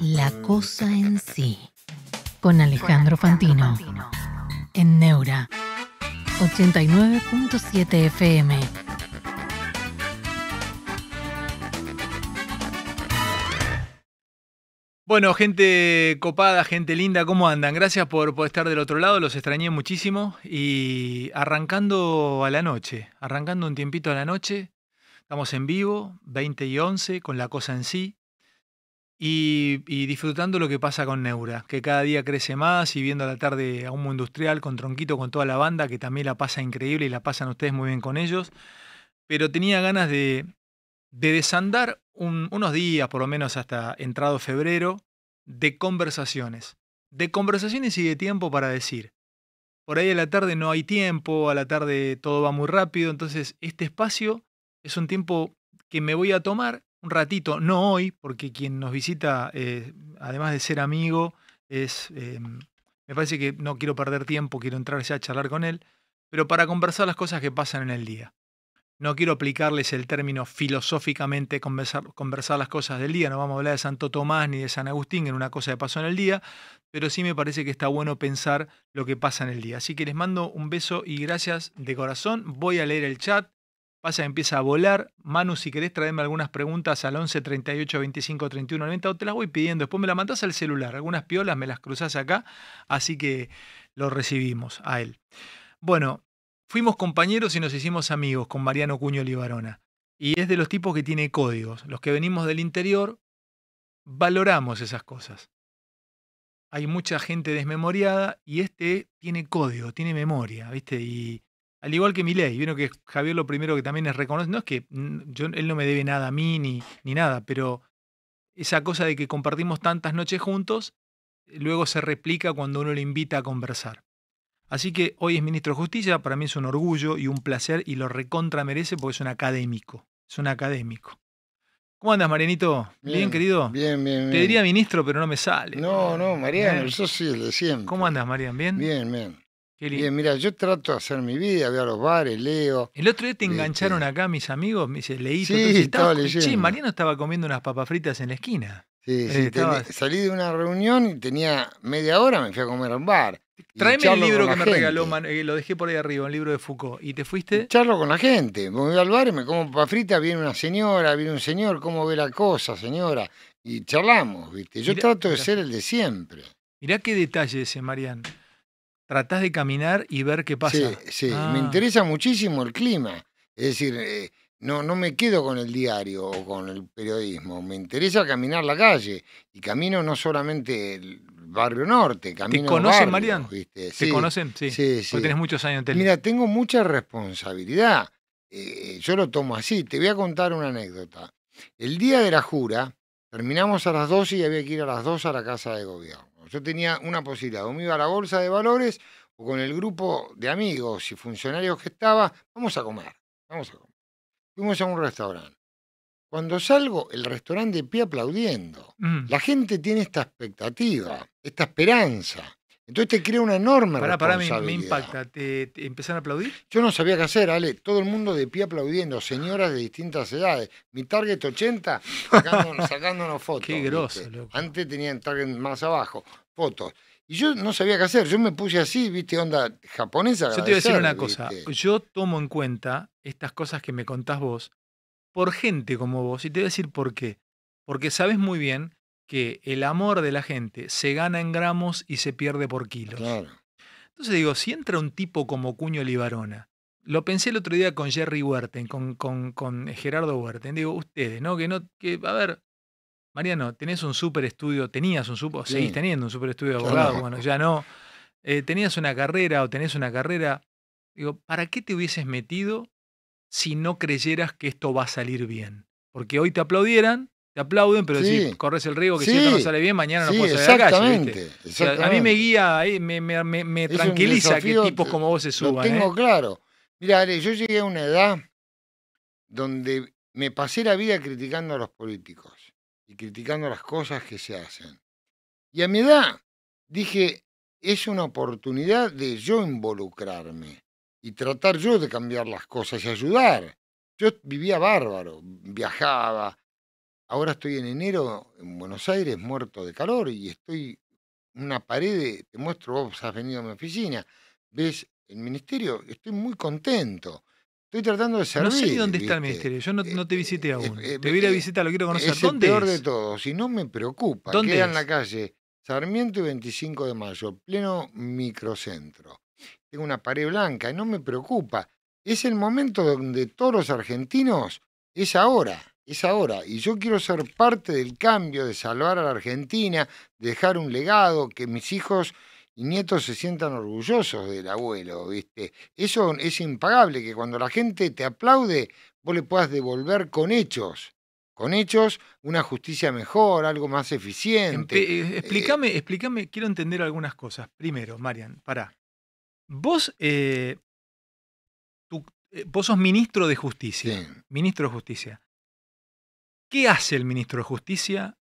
La cosa en sí, con Alejandro Fantino, en Neura, 89.7 FM. Bueno, gente copada, gente linda, ¿cómo andan? Gracias por, estar del otro lado, los extrañé muchísimo. Y arrancando a la noche, arrancando un tiempito a la noche, estamos en vivo, 20 y 11, con la cosa en sí y, disfrutando lo que pasa con Neura, que cada día crece más y viendo a la tarde a Humo Industrial con Tronquito, con toda la banda, que también la pasa increíble y la pasan ustedes muy bien con ellos. Pero tenía ganas de, desandar unos días, por lo menos hasta entrado febrero, de conversaciones. De conversaciones y de tiempo para decir. Por ahí a la tarde no hay tiempo, a la tarde todo va muy rápido, entonces este espacio es un tiempo que me voy a tomar un ratito, no hoy, porque quien nos visita, eh, además de ser amigo, es... Eh, me parece que no quiero perder tiempo, quiero entrar ya a charlar con él, pero para conversar las cosas que pasan en el día. No quiero aplicarles el término filosóficamente conversar, conversar las cosas del día, no vamos a hablar de Santo Tomás ni de San Agustín en una cosa que pasó en el día, pero sí me parece que está bueno pensar lo que pasa en el día. Así que les mando un beso y gracias de corazón. Voy a leer el chat, pasa, empieza a volar. Manu, si querés traerme algunas preguntas al 11 38 25 31 90, o te las voy pidiendo. Después me las mandás al celular. Algunas piolas me las cruzás acá, así que lo recibimos a él. Bueno, fuimos compañeros y nos hicimos amigos con Mariano Cuño Libarona. Y es de los tipos que tiene códigos. Los que venimos del interior valoramos esas cosas. Hay mucha gente desmemoriada y este tiene código, tiene memoria, ¿viste? Y al igual que ley, vieron que Javier lo primero que también es reconoce, no es que mm, yo, él no me debe nada a mí ni, ni nada, pero esa cosa de que compartimos tantas noches juntos, luego se replica cuando uno le invita a conversar. Así que hoy es ministro de Justicia, para mí es un orgullo y un placer y lo recontra merece porque es un académico, es un académico. ¿Cómo andas, Marianito? ¿Bien, querido? Bien, bien, bien. Te diría ministro, pero no me sale. No, no, Mariano, Eso sí, le siento. ¿Cómo andas, Marian? ¿Bien? Bien, bien. Bien, mira, yo trato de hacer mi vida, voy a los bares, leo. El otro día te este, engancharon acá mis amigos, me dice, leí. Sí, estaba leyendo. Mariano estaba comiendo unas papas fritas en la esquina. Sí, eh, salí de una reunión y tenía media hora, me fui a comer a un bar. Tráeme el libro que me regaló, eh, lo dejé por ahí arriba, un libro de Foucault. ¿Y te fuiste? charlo con la gente, me voy al bar y me como papas fritas, viene una señora, viene un señor, ¿cómo ve la cosa, señora? Y charlamos, ¿viste? Yo trato de ser el de siempre. Mirá qué detalle ese, Mariano tratás de caminar y ver qué pasa. Sí, sí. me ah. interesa muchísimo el clima. Es decir, eh, no, no me quedo con el diario o con el periodismo, me interesa caminar la calle y camino no solamente el barrio norte, camino ¿Te conocen, Mariano. ¿Te conocen? Sí, sí, Porque tenés muchos años en tele. Mira, tengo mucha responsabilidad. Eh, yo lo tomo así. Te voy a contar una anécdota. El día de la jura, terminamos a las 12 y había que ir a las 2 a la casa de gobierno. Yo tenía una posibilidad, o me iba a la bolsa de valores o con el grupo de amigos y funcionarios que estaba, vamos a comer, vamos a comer. Fuimos a un restaurante. Cuando salgo, el restaurante de pie aplaudiendo. Mm. La gente tiene esta expectativa, esta esperanza. Entonces te crea una enorme para, Para mí me, impacta. ¿Te, a aplaudir? Yo no sabía qué hacer, Ale. Todo el mundo de pie aplaudiendo, señoras de distintas edades. Mi target 80 sacándonos, sacándonos fotos. Qué grosso, Antes tenían target más abajo fotos. Y yo no sabía qué hacer, yo me puse así, viste, onda japonesa. Yo te voy a decir una cosa, yo tomo en cuenta estas cosas que me contás vos por gente como vos, y te voy a decir por qué. Porque sabes muy bien que el amor de la gente se gana en gramos y se pierde por kilos. Entonces digo, si entra un tipo como Cuño Libarona, lo pensé el otro día con Jerry Huerten, con, con, Gerardo Huerten, digo, ustedes, ¿no? Que no, que, a ver, Mariano, tenés un super estudio, tenías un super, seguís teniendo un super estudio de abogado, bueno, ya no, eh, tenías una carrera o tenés una carrera, digo, ¿para qué te hubieses metido si no creyeras que esto va a salir bien? Porque hoy te aplaudieran, te aplauden, pero sí. corres el riesgo que si esto no sale bien, mañana no puedes salir a la calle. ¿viste? a mí me guía, me, tranquiliza que tipos como vos se suban. Lo tengo ¿eh? claro. Mira, yo llegué a una edad donde me pasé la vida criticando a los políticos y criticando las cosas que se hacen. Y a mi edad dije, es una oportunidad de yo involucrarme y tratar yo de cambiar las cosas y ayudar. Yo vivía bárbaro, viajaba. Ahora estoy en enero en Buenos Aires muerto de calor y estoy una pared, te muestro, vos has venido a mi oficina, ves el ministerio, estoy muy contento. Estoy tratando de servir. No sé dónde está el ministerio. Yo no, te eh, visité eh, aún. Eh, te voy a visitar, lo quiero conocer. Es el peor de todos y no me preocupa. ¿Dónde Queda en la calle Sarmiento y 25 de mayo, pleno microcentro. Tengo una pared blanca y no me preocupa. Es el momento donde todos los argentinos es ahora. Es ahora, y yo quiero ser parte del cambio, de salvar a la Argentina, dejar un legado, que mis hijos nietos se sientan orgullosos del abuelo, ¿viste? Eso es impagable, que cuando la gente te aplaude, vos le puedas devolver con hechos. Con hechos, una justicia mejor, algo más eficiente. Eh, explícame, eh, explícame, quiero entender algunas cosas. Primero, Marian, pará. Vos, eh, vos sos ministro de Justicia. Ministro de Justicia. ¿Qué hace el ministro de Justicia?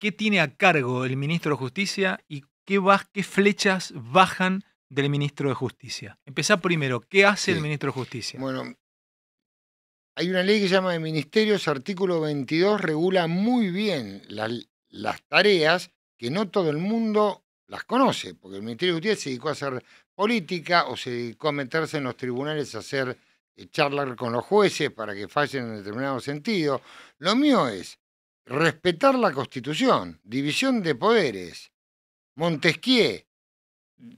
¿Qué tiene a cargo el ministro de Justicia y qué, flechas bajan del ministro de Justicia. Empezá primero, ¿qué hace el ministro de Justicia? Bueno, hay una ley que se llama de ministerios, artículo 22, regula muy bien las tareas que no todo el mundo las conoce, porque el Ministerio de Justicia se dedicó a hacer política o se dedicó a meterse en los tribunales a hacer charlas eh, charlar con los jueces para que fallen en determinado sentido. Lo mío es respetar la Constitución, división de poderes, Montesquieu,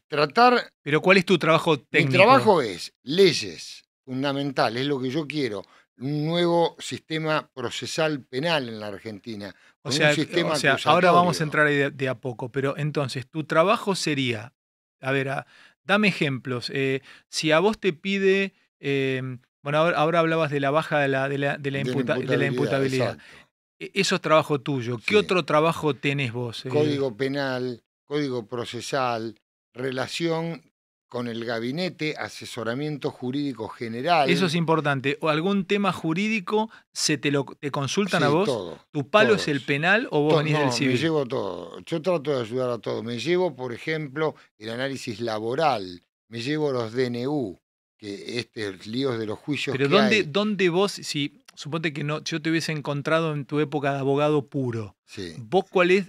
tratar... Pero ¿cuál es tu trabajo técnico? Mi trabajo es leyes fundamental, es lo que yo quiero. Un nuevo sistema procesal penal en la Argentina. O sea, un sistema ahora vamos a entrar ahí de, a poco, pero entonces tu trabajo sería, a ver, dame ejemplos. Eh, si a vos te pide, eh, bueno, ahora, hablabas de la baja de la, de la, imputabilidad. E, eso es trabajo tuyo. ¿Qué otro trabajo tenés vos? Eh, Código penal, código procesal, relación con el gabinete, asesoramiento jurídico general. Eso es importante. ¿O algún tema jurídico se te lo consultan a vos? ¿Tu palo es el penal o vos venís del civil? Me llevo todo. Yo trato de ayudar a todo. Me llevo, por ejemplo, el análisis laboral. Me llevo los DNU, que el este, líos de los juicios. Pero ¿dónde, ¿dónde vos, si suponte que no, yo te hubiese encontrado en tu época de abogado puro. ¿Vos cuál es,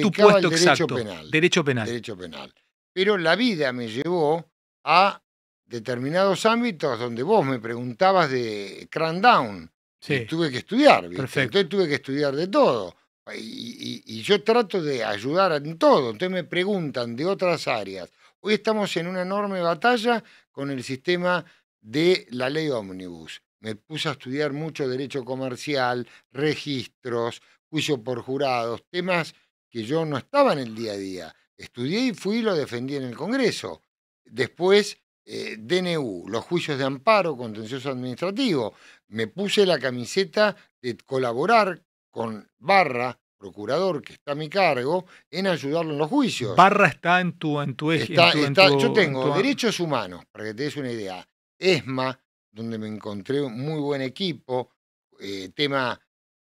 tu puesto derecho Penal, derecho penal. Derecho penal. Pero la vida me llevó a determinados ámbitos donde vos me preguntabas de Crandown. Sí. tuve que estudiar, ¿viste? Entonces tuve que estudiar de todo. Y, y, yo trato de ayudar en todo. Entonces me preguntan de otras áreas. Hoy estamos en una enorme batalla con el sistema de la ley ómnibus me puse a estudiar mucho derecho comercial, registros, juicio por jurados, temas que yo no estaba en el día a día. Estudié y fui y lo defendí en el Congreso. Después, eh, DNU, los juicios de amparo contencioso administrativo. Me puse la camiseta de colaborar con Barra, procurador que está a mi cargo, en ayudarlo en los juicios. Barra está en tu en tu yo tengo derechos humanos, para que te des una idea. ESMA, donde me encontré un muy buen equipo, eh, tema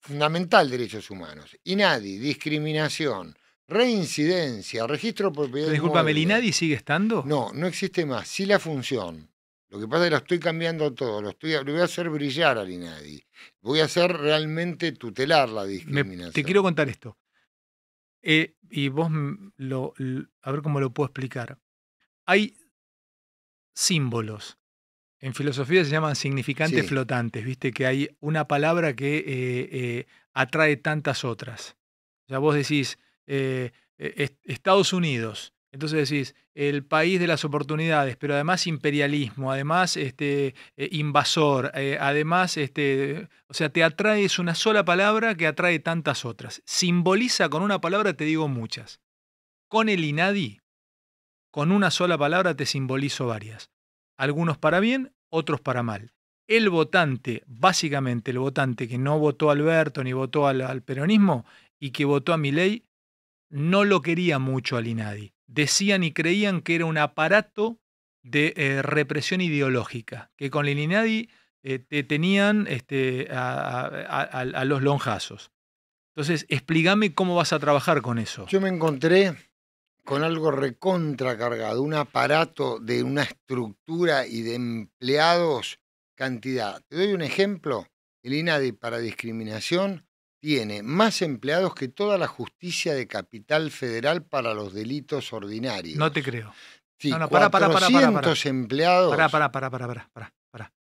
fundamental derechos humanos. INADI, discriminación, reincidencia, registro de propiedad. Disculpame, ¿el INADI sigue estando? No, no existe más. Sí la función. Lo que pasa es que lo estoy cambiando todo, lo, estoy, voy a hacer brillar al INADI. Voy a hacer realmente tutelar la discriminación. te quiero contar esto. Eh, y vos, lo, a ver cómo lo puedo explicar. Hay símbolos en filosofía se llaman significantes flotantes, viste que hay una palabra que eh, eh, atrae tantas otras. O sea, vos decís eh, Estados Unidos, entonces decís el país de las oportunidades, pero además imperialismo, además este, invasor, además, este, o sea, te atrae, es una sola palabra que atrae tantas otras. Simboliza con una palabra, te digo muchas. Con el INADI, con una sola palabra te simbolizo varias algunos para bien, otros para mal. El votante, básicamente el votante que no votó a Alberto ni votó al, peronismo y que votó a Milei, no lo quería mucho a Linadi. Decían y creían que era un aparato de eh, represión ideológica, que con el eh, te tenían este, a, a los lonjazos. Entonces, explícame cómo vas a trabajar con eso. Yo me encontré con algo recontracargado, un aparato de una estructura y de empleados cantidad. Te doy un ejemplo. El INADI para discriminación tiene más empleados que toda la justicia de capital federal para los delitos ordinarios. No te creo. Sí, para, para, para, para, empleados. Para, para, para, para,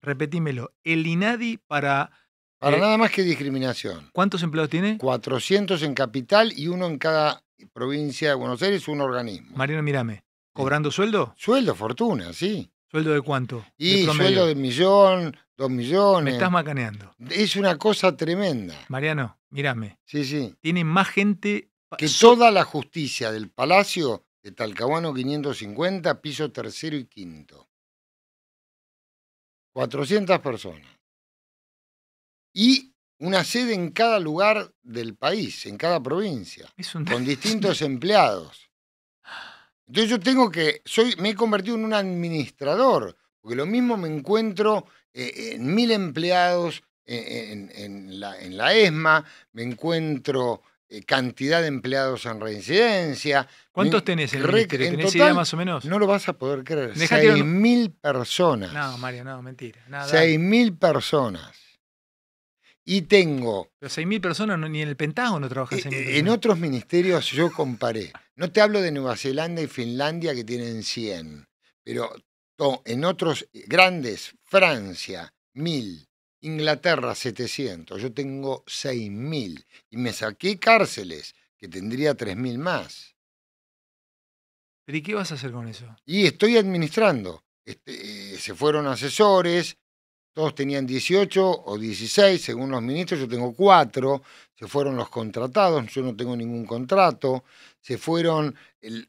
Repetímelo. El INADI para... Para nada más que discriminación. ¿Cuántos empleados tiene? 400 en capital y uno en cada provincia de Buenos Aires un organismo. Mariano mírame, ¿cobrando sueldo? Sueldo, fortuna, sí. ¿Sueldo de cuánto? Y sueldo de millón, dos millones. Me estás macaneando. Es una cosa tremenda. Mariano, mírame. Sí, sí. Tiene más gente. Que toda la justicia del Palacio de Talcahuano 550, piso tercero y quinto. 400 personas. Y una sede en cada lugar del país, en cada provincia, con distintos empleados. Entonces yo tengo que, soy, me he convertido en un administrador, porque lo mismo me encuentro eh, en mil empleados e, e, en, la, en, la, ESMA, me encuentro eh, cantidad de empleados en reincidencia. ¿Cuántos tenés el total, más o menos? No lo vas a poder creer. Seis mil personas. No, Mario, no, mentira. Seis mil personas y tengo... Pero 6.000 personas ni en el Pentágono trabajan e, e, 6.000 personas. En otros ministerios yo comparé. No te hablo de Nueva Zelanda y Finlandia que tienen 100, pero en otros grandes, Francia, 1.000, Inglaterra, 700, yo tengo 6.000 y me saqué cárceles que tendría 3.000 más. ¿Pero y qué vas a hacer con eso? Y estoy administrando. Este, eh, se fueron asesores, todos tenían 18 o 16, según los ministros, yo tengo cuatro, se fueron los contratados, yo no tengo ningún contrato, se fueron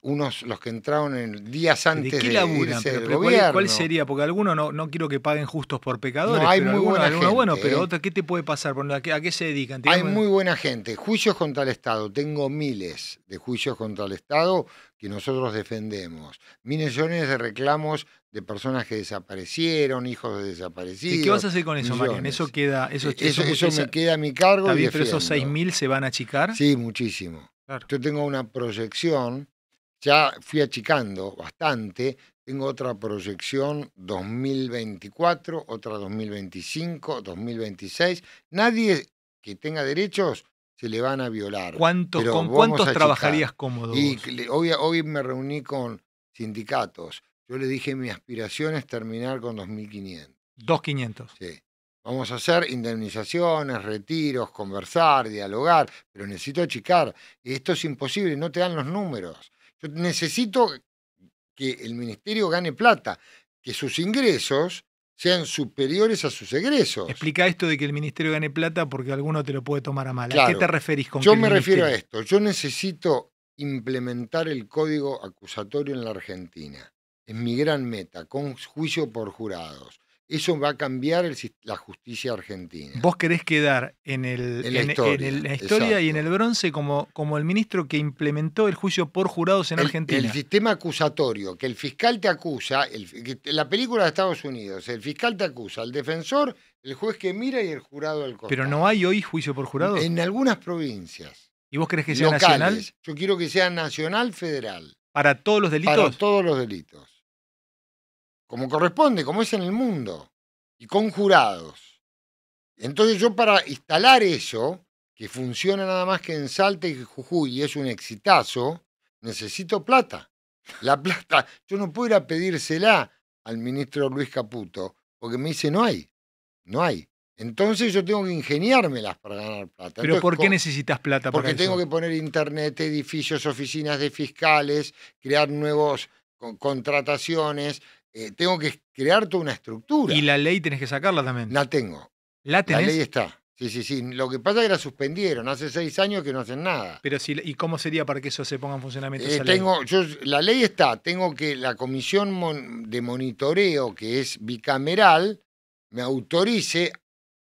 unos los que entraron en días antes ¿De, qué laburan? de ¿cuál, sería? Porque algunos no, no quiero que paguen justos por pecadores, hay muy buena gente, bueno, pero ¿eh? ¿qué te puede pasar? ¿A qué, a qué se dedican? Hay muy buena gente. Juicios contra el Estado, tengo miles de juicios contra el Estado que nosotros defendemos. Millones de reclamos de personas que desaparecieron, hijos de desaparecidos. ¿Y qué vas a hacer con eso, Marian? Eso queda. Eso, eso, me queda a mi cargo. esos 6.000 se van a achicar. Sí, muchísimo. Yo tengo una proyección, ya fui achicando bastante. Tengo otra proyección 2024, otra 2025, 2026. Nadie que tenga derechos se le van a violar. ¿Cuánto, ¿Con cuántos trabajarías cómodo? Y hoy, hoy me reuní con sindicatos yo le dije, mi aspiración es terminar con 2.500. 2.500. Sí. Vamos a hacer indemnizaciones, retiros, conversar, dialogar, pero necesito achicar. Esto es imposible, no te dan los números. Yo necesito que el ministerio gane plata, que sus ingresos sean superiores a sus egresos. Explica esto de que el ministerio gane plata porque alguno te lo puede tomar a mal. ¿A qué te referís con Yo me refiero a esto. Yo necesito implementar el código acusatorio en la Argentina es mi gran meta, con juicio por jurados. Eso va a cambiar la justicia argentina. Vos querés quedar en, el, en la historia, y en el bronce como, como el ministro que implementó el juicio por jurados en Argentina. El sistema acusatorio, que el fiscal te acusa, la película de Estados Unidos, el fiscal te acusa, el defensor, el juez que mira y el jurado al costado. Pero no hay hoy juicio por jurados. En algunas provincias. ¿Y vos querés que sea nacional? Yo quiero que sea nacional federal. ¿Para todos los delitos? Para todos los delitos como corresponde, como es en el mundo, y con jurados. Entonces yo para instalar eso, que funciona nada más que en Salta y Jujuy, y es un exitazo, necesito plata. La plata, yo no puedo ir a pedírsela al ministro Luis Caputo, porque me dice no hay, no hay. Entonces yo tengo que ingeniármelas para ganar plata. ¿Pero por qué necesitas plata? Porque tengo que poner internet, edificios, oficinas de fiscales, crear nuevos contrataciones, eh, tengo que crear toda una estructura. Y la ley tenés que sacarla también. La tengo. ¿La La ley está. Sí, sí, sí. Lo que pasa es que la suspendieron. Hace seis años que no hacen nada. Pero ¿Y cómo sería para que eso se ponga en funcionamiento? Eh, la ley está. Tengo que la comisión de monitoreo, que es bicameral, me autorice,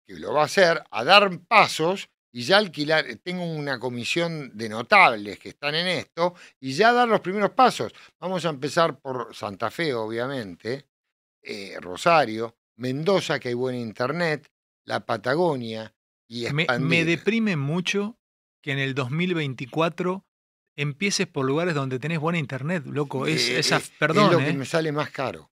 que lo va a hacer, a dar pasos y ya alquilar, eh, tengo una comisión de notables que están en esto, y ya dar los primeros pasos. Vamos a empezar por Santa Fe, obviamente, eh, Rosario, Mendoza, que hay buen internet, la Patagonia, y Me, deprime mucho que en el 2024 empieces por lugares donde tenés buena internet, loco. Es, es eh, lo que me sale más caro,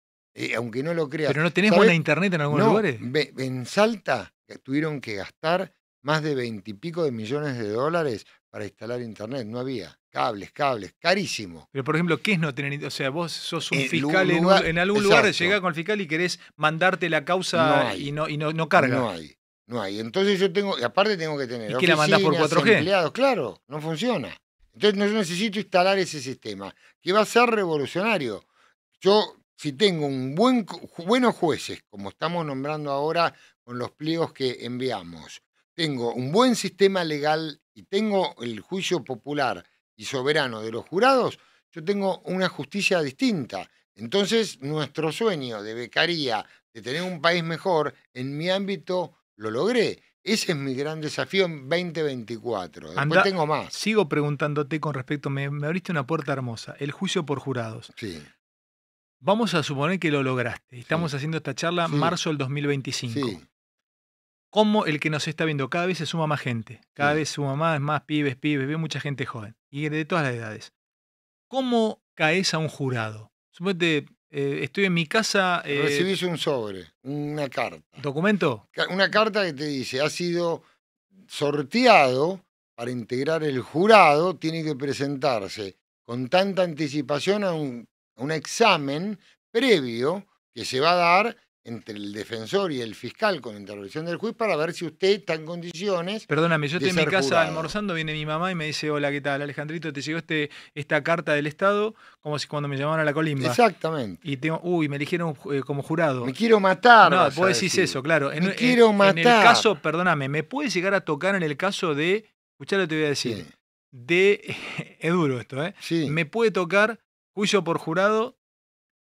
aunque no lo creas. Pero no tenés buena internet en algunos lugares. En Salta tuvieron que gastar más de veintipico de millones de dólares para instalar internet. No había cables, cables, carísimo. Pero por ejemplo, ¿qué es no tener? O sea, vos sos un eh, fiscal en, algún lugar, llegas con el fiscal y querés mandarte la causa y, no, y no, carga. No hay, no hay. Entonces yo tengo, y aparte tengo que tener. ¿Y que la por 4G? Empleados, claro, no funciona. Entonces yo necesito instalar ese sistema, que va a ser revolucionario. Yo, si tengo un buen, buenos jueces, como estamos nombrando ahora con los pliegos que enviamos, tengo un buen sistema legal y tengo el juicio popular y soberano de los jurados, yo tengo una justicia distinta. Entonces, nuestro sueño de becaría, de tener un país mejor, en mi ámbito lo logré. Ese es mi gran desafío en 2024. Después tengo más. Sigo preguntándote con respecto, me, abriste una puerta hermosa, el juicio por jurados. Sí. Vamos a suponer que lo lograste. Estamos haciendo esta charla en marzo del 2025. Sí cómo el que nos está viendo cada vez se suma más gente, cada vez vez suma más, más pibes, pibes, veo mucha gente joven y de todas las edades. ¿Cómo caes a un jurado? Suponete, eh, estoy en mi casa. Eh, Recibís un sobre, una carta. ¿Documento? Una carta que te dice: ha sido sorteado para integrar el jurado, tiene que presentarse con tanta anticipación a un examen previo que se va a dar entre el defensor y el fiscal con intervención del juez para ver si usted está en condiciones. Perdóname, yo estoy en mi casa almorzando, viene mi mamá y me dice, hola, ¿qué tal? Alejandrito, te llegó este, esta carta del Estado como si cuando me llamaron a la colimba. Exactamente. Y tengo, uy, me eligieron eh, como jurado. Me quiero matar. No, vos decís eso, claro. me quiero matar. En el caso, perdóname, me puede llegar a tocar en el caso de, escuchá lo que te voy a decir, de, es duro esto, ¿eh? Sí. Me puede tocar juicio por jurado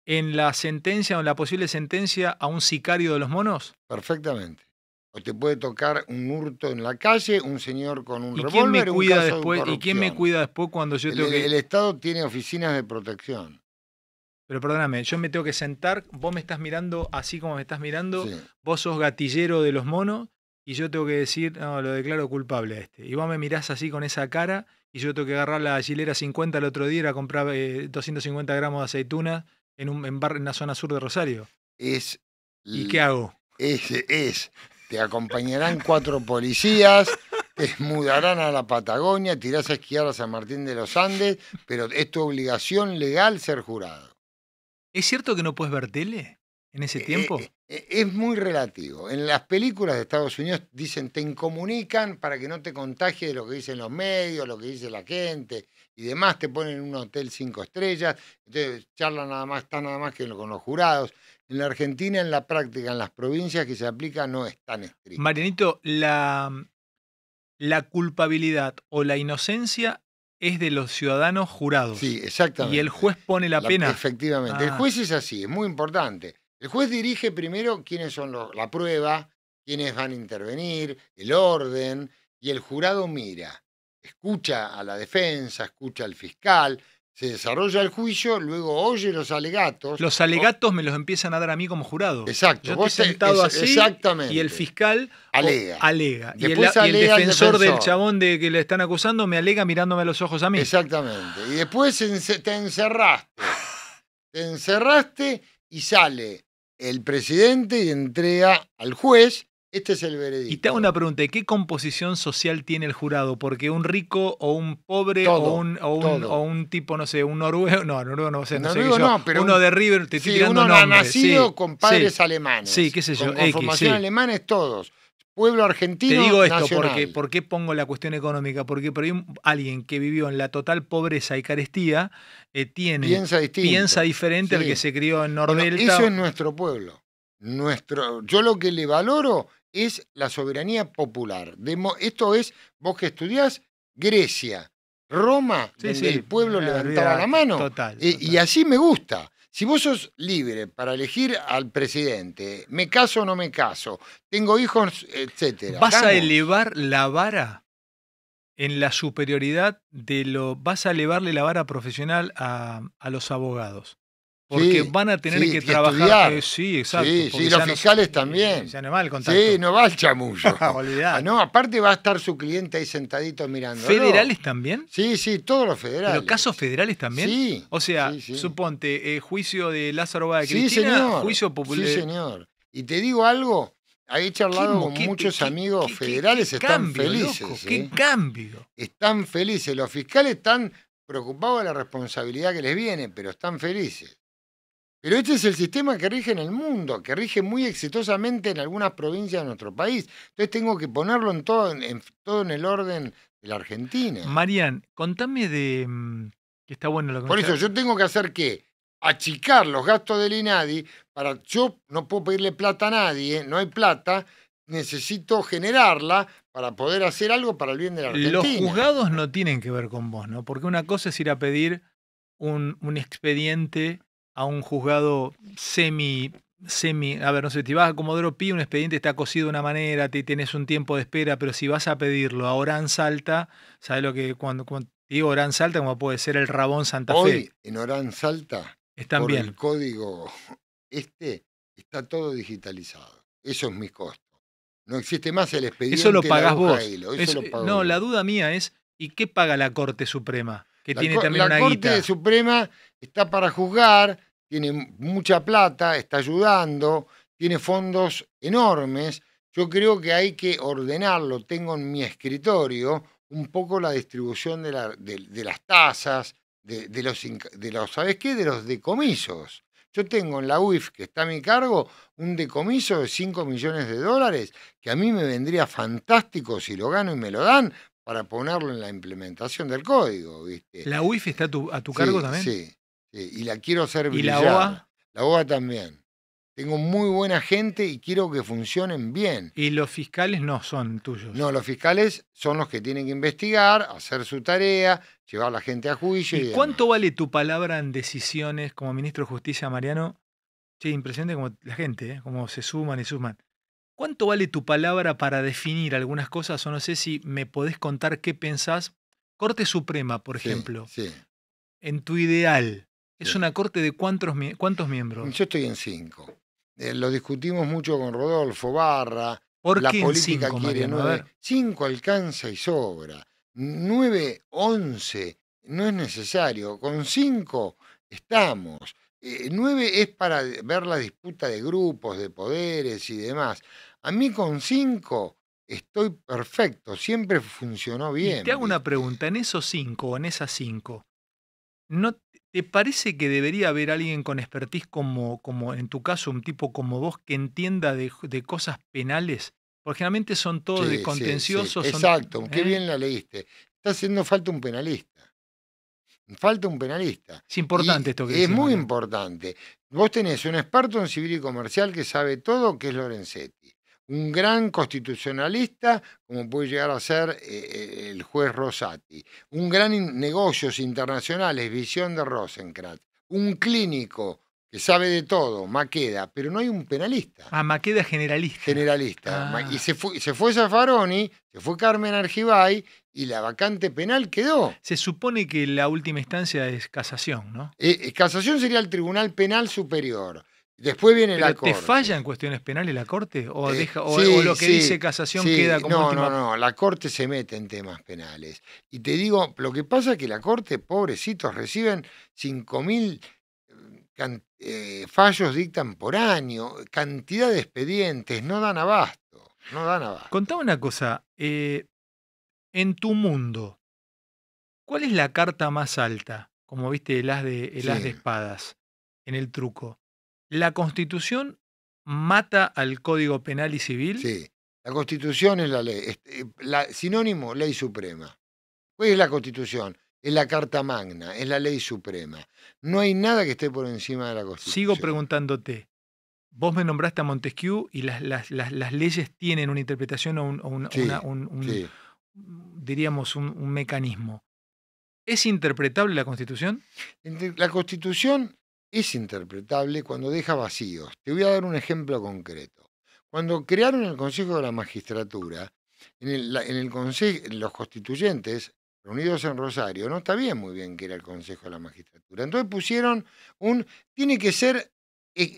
en la sentencia o en la posible sentencia a un sicario de los monos? Perfectamente. O te puede tocar un hurto en la calle, un señor con un ¿Y revólver, un caso después, ¿Y quién me cuida después cuando yo tengo que...? El Estado tiene oficinas de protección. Pero perdóname, yo me tengo que sentar, vos me estás mirando así como me estás mirando, vos sos gatillero de los monos y yo tengo que decir, no, lo declaro culpable a este. Y vos me mirás así con esa cara y yo tengo que agarrar la gilera 50 el otro día, era comprar 250 eh, gramos de aceituna en, un, en la zona sur de Rosario. Es, ¿Y qué hago? Es, es, te acompañarán cuatro policías, te mudarán a la Patagonia, tirás a esquiar a San Martín de los Andes, pero es tu obligación legal ser jurado. ¿Es cierto que no puedes ver tele en ese eh, tiempo? Eh, eh, es muy relativo. En las películas de Estados Unidos dicen te incomunican para que no te contagie de lo que dicen los medios, lo que dice la gente y demás, te ponen en un hotel cinco estrellas, entonces charlan nada más, están nada más que con los jurados. En la Argentina, en la práctica, en las provincias que se aplica, no es tan estricto. Marianito, la, la culpabilidad o la inocencia es de los ciudadanos jurados. Sí, exactamente. Y el juez pone la, pena. Efectivamente. El ah. juez es así, es muy importante. El juez dirige primero quiénes son los, la prueba, quiénes van a intervenir, el orden, y el jurado mira escucha a la defensa, escucha al fiscal, se desarrolla el juicio, luego oye los alegatos. Los alegatos me los empiezan a dar a mí como jurado. Exacto. vos sentado así exactamente. y el fiscal oh, alega. alega. Y el, defensor, del chabón de que le están acusando me alega mirándome a los ojos a mí. Exactamente. Y después te encerraste. te encerraste y sale el presidente y entrega al juez este es el veredicto. Y te hago una pregunta, ¿qué composición social tiene el jurado? Porque un rico o un pobre o, un, o, un, tipo, no sé, un noruego, no, noruego no sé, no sé uno de River, te estoy sí, uno nacido con padres alemanes. Sí, qué sé yo, con, formación alemanes todos. Pueblo argentino. Te digo esto porque qué pongo la cuestión económica? Porque por alguien que vivió en la total pobreza y carestía eh, tiene piensa, diferente al que se crió en Nordelta. eso es nuestro pueblo. Nuestro, yo lo que le valoro es la soberanía popular. esto es, vos que estudiás, Grecia, Roma, el pueblo levantaba la mano. Eh, y, así me gusta. Si vos sos libre para elegir al presidente, me caso o no me caso, tengo hijos, etc. ¿Vas a elevar la vara en la superioridad de lo. vas a elevarle la vara profesional a los abogados? porque van a tener que, trabajar. Eh, sí, exacto. los fiscales también. no Sí, no va el chamullo. Ah, no, aparte va a estar su cliente ahí sentadito mirando. ¿Federales también? Sí, sí, todos los federales. ¿Pero casos federales también? Sí. O sea, suponte, eh, juicio de Lázaro Báez sí, señor. juicio popular. Sí, eh, señor. Y te digo algo, ahí he charlado con muchos amigos federales, están felices. ¡Qué cambio! Están felices. Los fiscales están preocupados de la responsabilidad que les viene, pero están felices. Pero este es el sistema que rige en el mundo, que rige muy exitosamente en algunas provincias de nuestro país. Entonces tengo que ponerlo en todo en, todo en el orden de la Argentina. Marian, contame de mm, que está bueno lo que Por eso yo tengo que hacer qué? Achicar los gastos del INADI para yo no puedo pedirle plata a nadie, ¿eh? no hay plata, necesito generarla para poder hacer algo para el bien de la Argentina. Los juzgados no tienen que ver con vos, ¿no? Porque una cosa es ir a pedir un expediente a un juzgado semi semi, a ver, no sé, si vas a Comodoro Pi, un expediente está cosido de una manera, te, tienes un tiempo de espera, pero si vas a pedirlo a Orán Salta, ¿sabes lo que cuando, digo Orán Salta, como puede ser el Rabón Santa Fe? Hoy en Orán Salta, Están el código este, está todo digitalizado. Eso es mi costo. No existe más el expediente. Eso lo pagas vos. Eh, no, la duda mía es, ¿y qué paga la Corte Suprema? Que tiene también la una Corte Suprema está para juzgar, tiene mucha plata, está ayudando, tiene fondos enormes. Yo creo que hay que ordenarlo. Tengo en mi escritorio un poco la distribución de, las tasas, de, los, de los, ¿sabes qué? De los decomisos. Yo tengo en la UIF, que está a mi cargo, un decomiso de 5 millones de dólares, que a mí me vendría fantástico si lo gano y me lo dan para ponerlo en la implementación del código, ¿La UIF está a tu, cargo también? Sí, eh, y la quiero hacer brillar. ¿Y la OA? La OA también. Tengo muy buena gente y quiero que funcionen bien. ¿Y los fiscales no son tuyos? No, los fiscales son los que tienen que investigar, hacer su tarea, llevar a la gente a juicio. ¿Y, cuánto vale tu palabra en decisiones como ministro de Justicia, Mariano? Sí, impresionante como la gente, ¿eh? como se suman y suman. ¿Cuánto vale tu palabra para definir algunas cosas? O no sé si me podés contar qué pensás. Corte Suprema, por ejemplo. sí. En tu ideal, ¿Es una corte de cuántos, cuántos miembros? Yo estoy en cinco. Eh, lo discutimos mucho con Rodolfo Barra. ¿Por la política quiere nueve. Cinco alcanza y sobra. Nueve, once, no es necesario. Con cinco estamos. Eh, nueve es para ver la disputa de grupos, de poderes y demás. A mí con cinco estoy perfecto, siempre funcionó bien. te hago una pregunta, en esos cinco o en esas cinco, ¿no ¿Te parece que debería haber alguien con expertise como, como en tu caso, un tipo como vos, que entienda de, de cosas penales? Porque generalmente son todos de contenciosos. Exacto, qué ¿eh? bien la leíste. Está haciendo falta un penalista. Falta un penalista. Es importante esto que Es muy importante. Vos tenés un experto en civil y comercial que sabe todo, que es Lorenzetti un gran constitucionalista, como puede llegar a ser eh, eh, el juez Rosati, un gran negocios internacionales, visión de Rosenkrantz. un clínico que sabe de todo, Maqueda, pero no hay un penalista. Ah, Maqueda generalista. Generalista. Y ah. se fue, se se fue Carmen Argibay y la vacante penal quedó. Se supone que la última instancia es casación, ¿no? Eh, casación sería el Tribunal Penal Superior. Después viene la corte. ¿Te falla en cuestiones penales la corte? ¿O, eh, lo que dice casación queda como no, No, no, la corte se mete en temas penales. Y te digo, lo que pasa es que la corte, pobrecitos, reciben 5.000 mil eh, eh, fallos dictan por año, cantidad de expedientes, no dan abasto. No dan abasto. Contame una cosa. en tu mundo, ¿cuál es la carta más alta? Como viste, el de, el as de espadas en el truco la Constitución mata al Código Penal y Civil. Sí, la Constitución es la ley, eh, sinónimo, ley suprema. Pues es la Constitución, es la Carta Magna, es la ley suprema. No hay nada que esté por encima de la Constitución. Sigo preguntándote, vos me nombraste a Montesquieu y las, leyes tienen una interpretación o un, diríamos, un mecanismo. ¿Es interpretable la Constitución? La Constitución es interpretable cuando deja vacíos. Te voy a dar un ejemplo concreto. Cuando crearon el Consejo de la Magistratura, en, el, los constituyentes reunidos en Rosario, no sabían bien muy bien que era el Consejo de la Magistratura. Entonces pusieron un, tiene que ser eh, eh,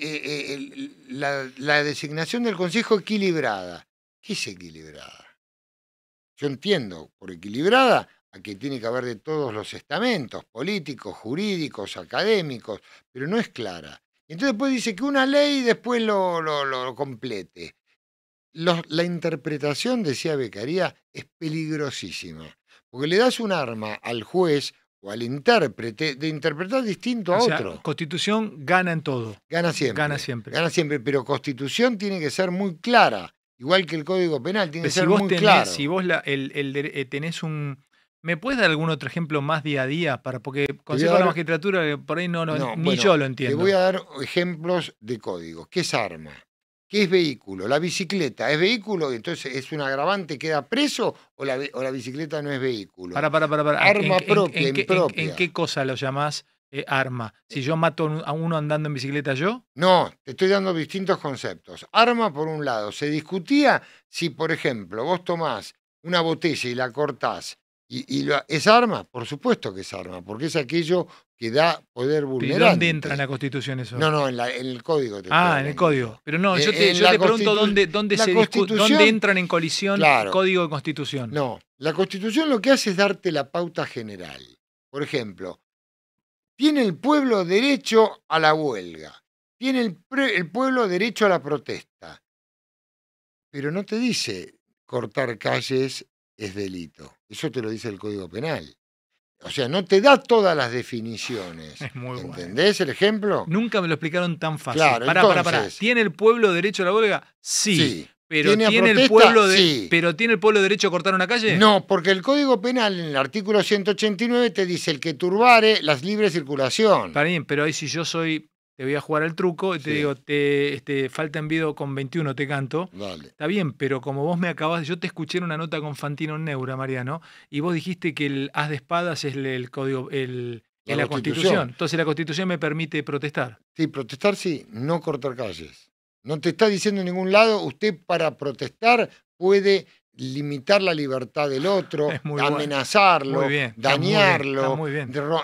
eh, la, la, designación del Consejo equilibrada. ¿Qué es equilibrada? Yo entiendo por equilibrada a que tiene que haber de todos los estamentos, políticos, jurídicos, académicos, pero no es clara. Entonces después dice que una ley después lo, lo, complete. la interpretación, decía Becaría, es peligrosísima, porque le das un arma al juez o al intérprete de interpretar distinto a o otro. Constitución gana en todo. Gana siempre. Gana siempre. Gana siempre, pero Constitución tiene que ser muy clara, igual que el Código Penal tiene que ser vos muy Si vos la, el, eh, tenés un, ¿Me puedes dar algún otro ejemplo más día a día? Para, porque Consejo de la Magistratura por ahí no, ni yo lo entiendo. Te voy a dar ejemplos de códigos. ¿Qué es arma? ¿Qué es vehículo? La bicicleta es vehículo, entonces es un agravante, queda preso o la, bicicleta no es vehículo. Para, para, para, Arma ¿En, propia, qué cosa lo llamás eh, arma? Si yo mato a uno andando en bicicleta, ¿yo? No, te estoy dando distintos conceptos. Arma, por un lado, se discutía si, por ejemplo, vos tomás una botella y la cortás y, es arma, por supuesto que es arma, porque es aquello que da poder vulnerable. dónde entra en la Constitución eso? No, no, en, el Código. Te ah, en el Código. Pero no, yo te, pregunto dónde, entran en colisión el Código de Constitución. No, la Constitución lo que hace es darte la pauta general. Por ejemplo, tiene el pueblo derecho a la huelga, tiene el pueblo derecho a la protesta, pero no te dice cortar calles es delito. Eso te lo dice el Código Penal. O sea, no te da todas las definiciones. Es muy ¿Entendés el ejemplo? Nunca me lo explicaron tan fácil. pará, ¿Tiene el pueblo derecho a la huelga? Sí. Pero ¿Tiene, el pueblo pero tiene el pueblo derecho a cortar una calle? No, porque el Código Penal en el artículo 189 te dice el que turbare las libres circulación. Está bien, pero ahí si yo soy te voy a jugar al truco y te digo, te este, falta envido con 21, te canto. Está bien, pero como vos me acabas, yo te escuché en una nota con Fantino Neura, Mariano, y vos dijiste que el haz de espadas es el, código, el, la, la constitución. Entonces la constitución me permite protestar. Sí, protestar sí, no cortar calles. No te está diciendo en ningún lado, usted para protestar puede limitar la libertad del otro, amenazarlo, dañarlo, muy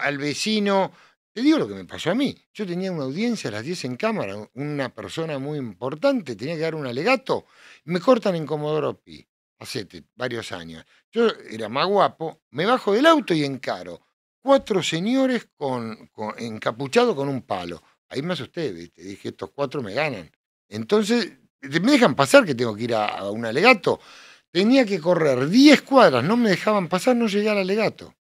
al vecino te digo lo que me pasó a mí. Yo tenía una audiencia a las 10 en cámara, una persona muy importante, tenía que dar un alegato. Me cortan en Comodoro Pi, hace varios años. Yo era más guapo, me bajo del auto y encaro. Cuatro señores con, encapuchados con un palo. Ahí me asusté, ¿viste? dije, estos cuatro me ganan. Entonces, me dejan pasar que tengo que ir a, a un alegato. Tenía que correr 10 cuadras, no me dejaban pasar, no llegué al alegato.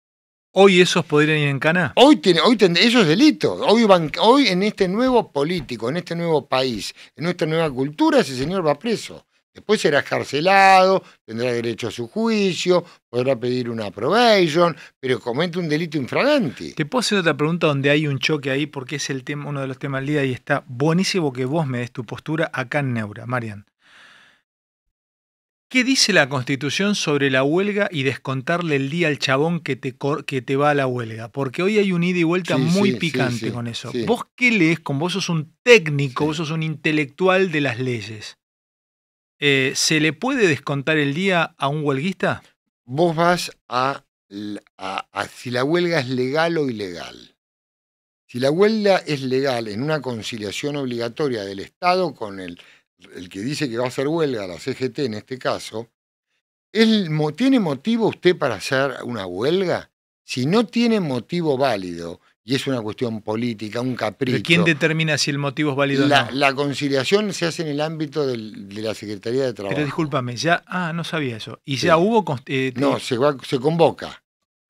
¿Hoy esos podrían ir en cana? Hoy, tiene, hoy eso es delito. Hoy, en este nuevo político, en este nuevo país, en nuestra nueva cultura, ese señor va preso. Después será escarcelado, tendrá derecho a su juicio, podrá pedir una probation, pero comete un delito infragante. Te puedo hacer otra pregunta donde hay un choque ahí, porque es el tema, uno de los temas del día y está buenísimo que vos me des tu postura acá en Neura, Marian. ¿Qué dice la Constitución sobre la huelga y descontarle el día al chabón que te, que te va a la huelga? Porque hoy hay un ida y vuelta muy picante con eso. ¿Vos qué lees? Con vos sos un técnico, vos sos un intelectual de las leyes. Eh, ¿Se le puede descontar el día a un huelguista? Vos vas a, a si la huelga es legal o ilegal. Si la huelga es legal en una conciliación obligatoria del Estado con el el que dice que va a hacer huelga, la CGT en este caso, ¿tiene motivo usted para hacer una huelga? Si no tiene motivo válido, y es una cuestión política, un capricho. ¿Quién determina si el motivo es válido la, o no? La conciliación se hace en el ámbito de la Secretaría de Trabajo. Pero discúlpame, ya. Ah, no sabía eso. ¿Y ya hubo.? Eh, no, eh, se, se convoca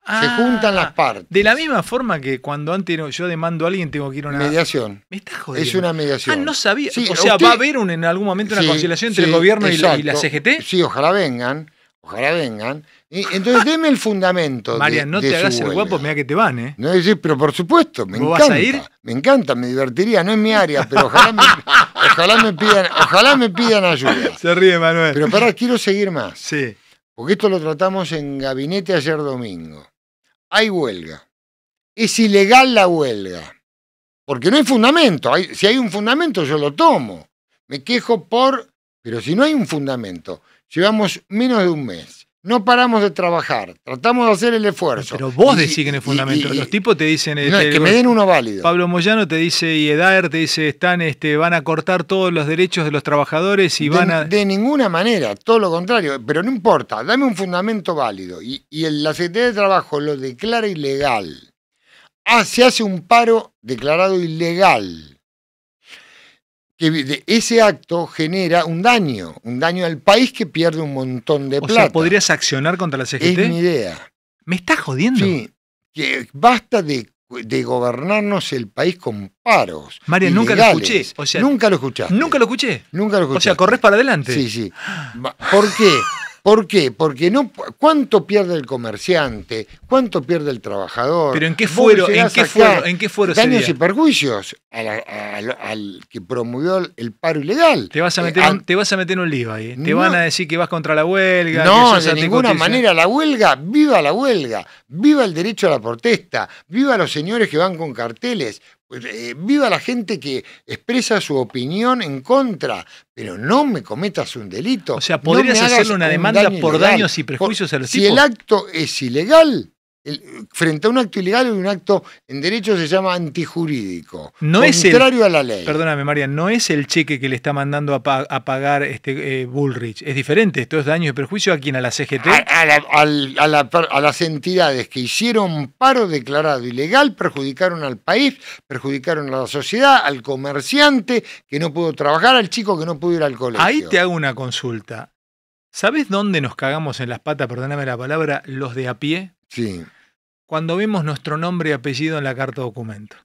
se juntan las ah, partes. De la misma forma que cuando antes yo demando a alguien tengo que ir a una mediación. Me jodiendo. Es una mediación. Ah, no sabía. o sea, va a haber un, en algún momento una conciliación entre el gobierno y la, CGT. Sí, ojalá vengan. Ojalá vengan. Y, entonces deme el fundamento. María, no te hagas el guapo, mira que te van, ¿eh? No, sí, pero por supuesto, me encanta. Vas a ir? Me encanta, me divertiría, no es mi área, pero ojalá me, pidan, ojalá me pidan ayuda. Se ríe, Manuel. Pero pará, quiero seguir más. Sí. Porque esto lo tratamos en gabinete ayer domingo hay huelga. Es ilegal la huelga. Porque no hay fundamento. si hay un fundamento, yo lo tomo. Me quejo por... Pero si no hay un fundamento, llevamos menos de un mes no paramos de trabajar, tratamos de hacer el esfuerzo. Pero vos decís que no es fundamento. Los tipos te dicen. No, este, es que me den uno válido. Pablo Moyano te dice, y Edaer te dice, están, este, van a cortar todos los derechos de los trabajadores y van a. De ninguna manera, todo lo contrario. Pero no importa, dame un fundamento válido. Y, el, la Secretaría de Trabajo lo declara ilegal. Ah, se hace un paro declarado ilegal que ese acto genera un daño, un daño al país que pierde un montón de o Sea, ¿podrías accionar contra la CGT? Es mi idea. ¿Me estás jodiendo? Sí, que basta de, gobernarnos el país con paros. María, nunca lo escuché. O nunca lo escuchaste. Nunca lo escuché. Nunca lo escuché. O sea, corres para adelante. Sí, sí. ¿Por qué? ¿Por qué? Porque no, ¿cuánto pierde el comerciante? ¿Cuánto pierde el trabajador? Pero ¿en qué fuero? ¿En qué fuero? ¿En Daños y perjuicios al que promovió el paro ilegal. Te vas a meter, eh, te vas a meter en un lío ahí. Te van a decir que vas contra la huelga. No, de ninguna manera. La huelga, viva la huelga. Viva el derecho a la protesta. Viva los señores que van con carteles. Pues, eh, viva la gente que expresa su opinión en contra, pero no me cometas un delito. O sea, podrías hacer una demanda por daños y prejuicios a Si el acto es ilegal, frente a un acto ilegal y un acto en derecho se llama antijurídico. contrario a la ley. Perdóname, María, no es el cheque que le está mandando a, pagar este eh, Bullrich. Es diferente. Esto es daño y perjuicio a quien, a la CGT. A, a las entidades que hicieron paro declarado ilegal, perjudicaron al país, perjudicaron a la sociedad, al comerciante que no pudo trabajar, al chico que no pudo ir al colegio. Ahí te hago una consulta. ¿Sabes dónde nos cagamos en las patas, perdóname la palabra, los de a pie? Sí. Cuando vemos nuestro nombre y apellido en la carta documento.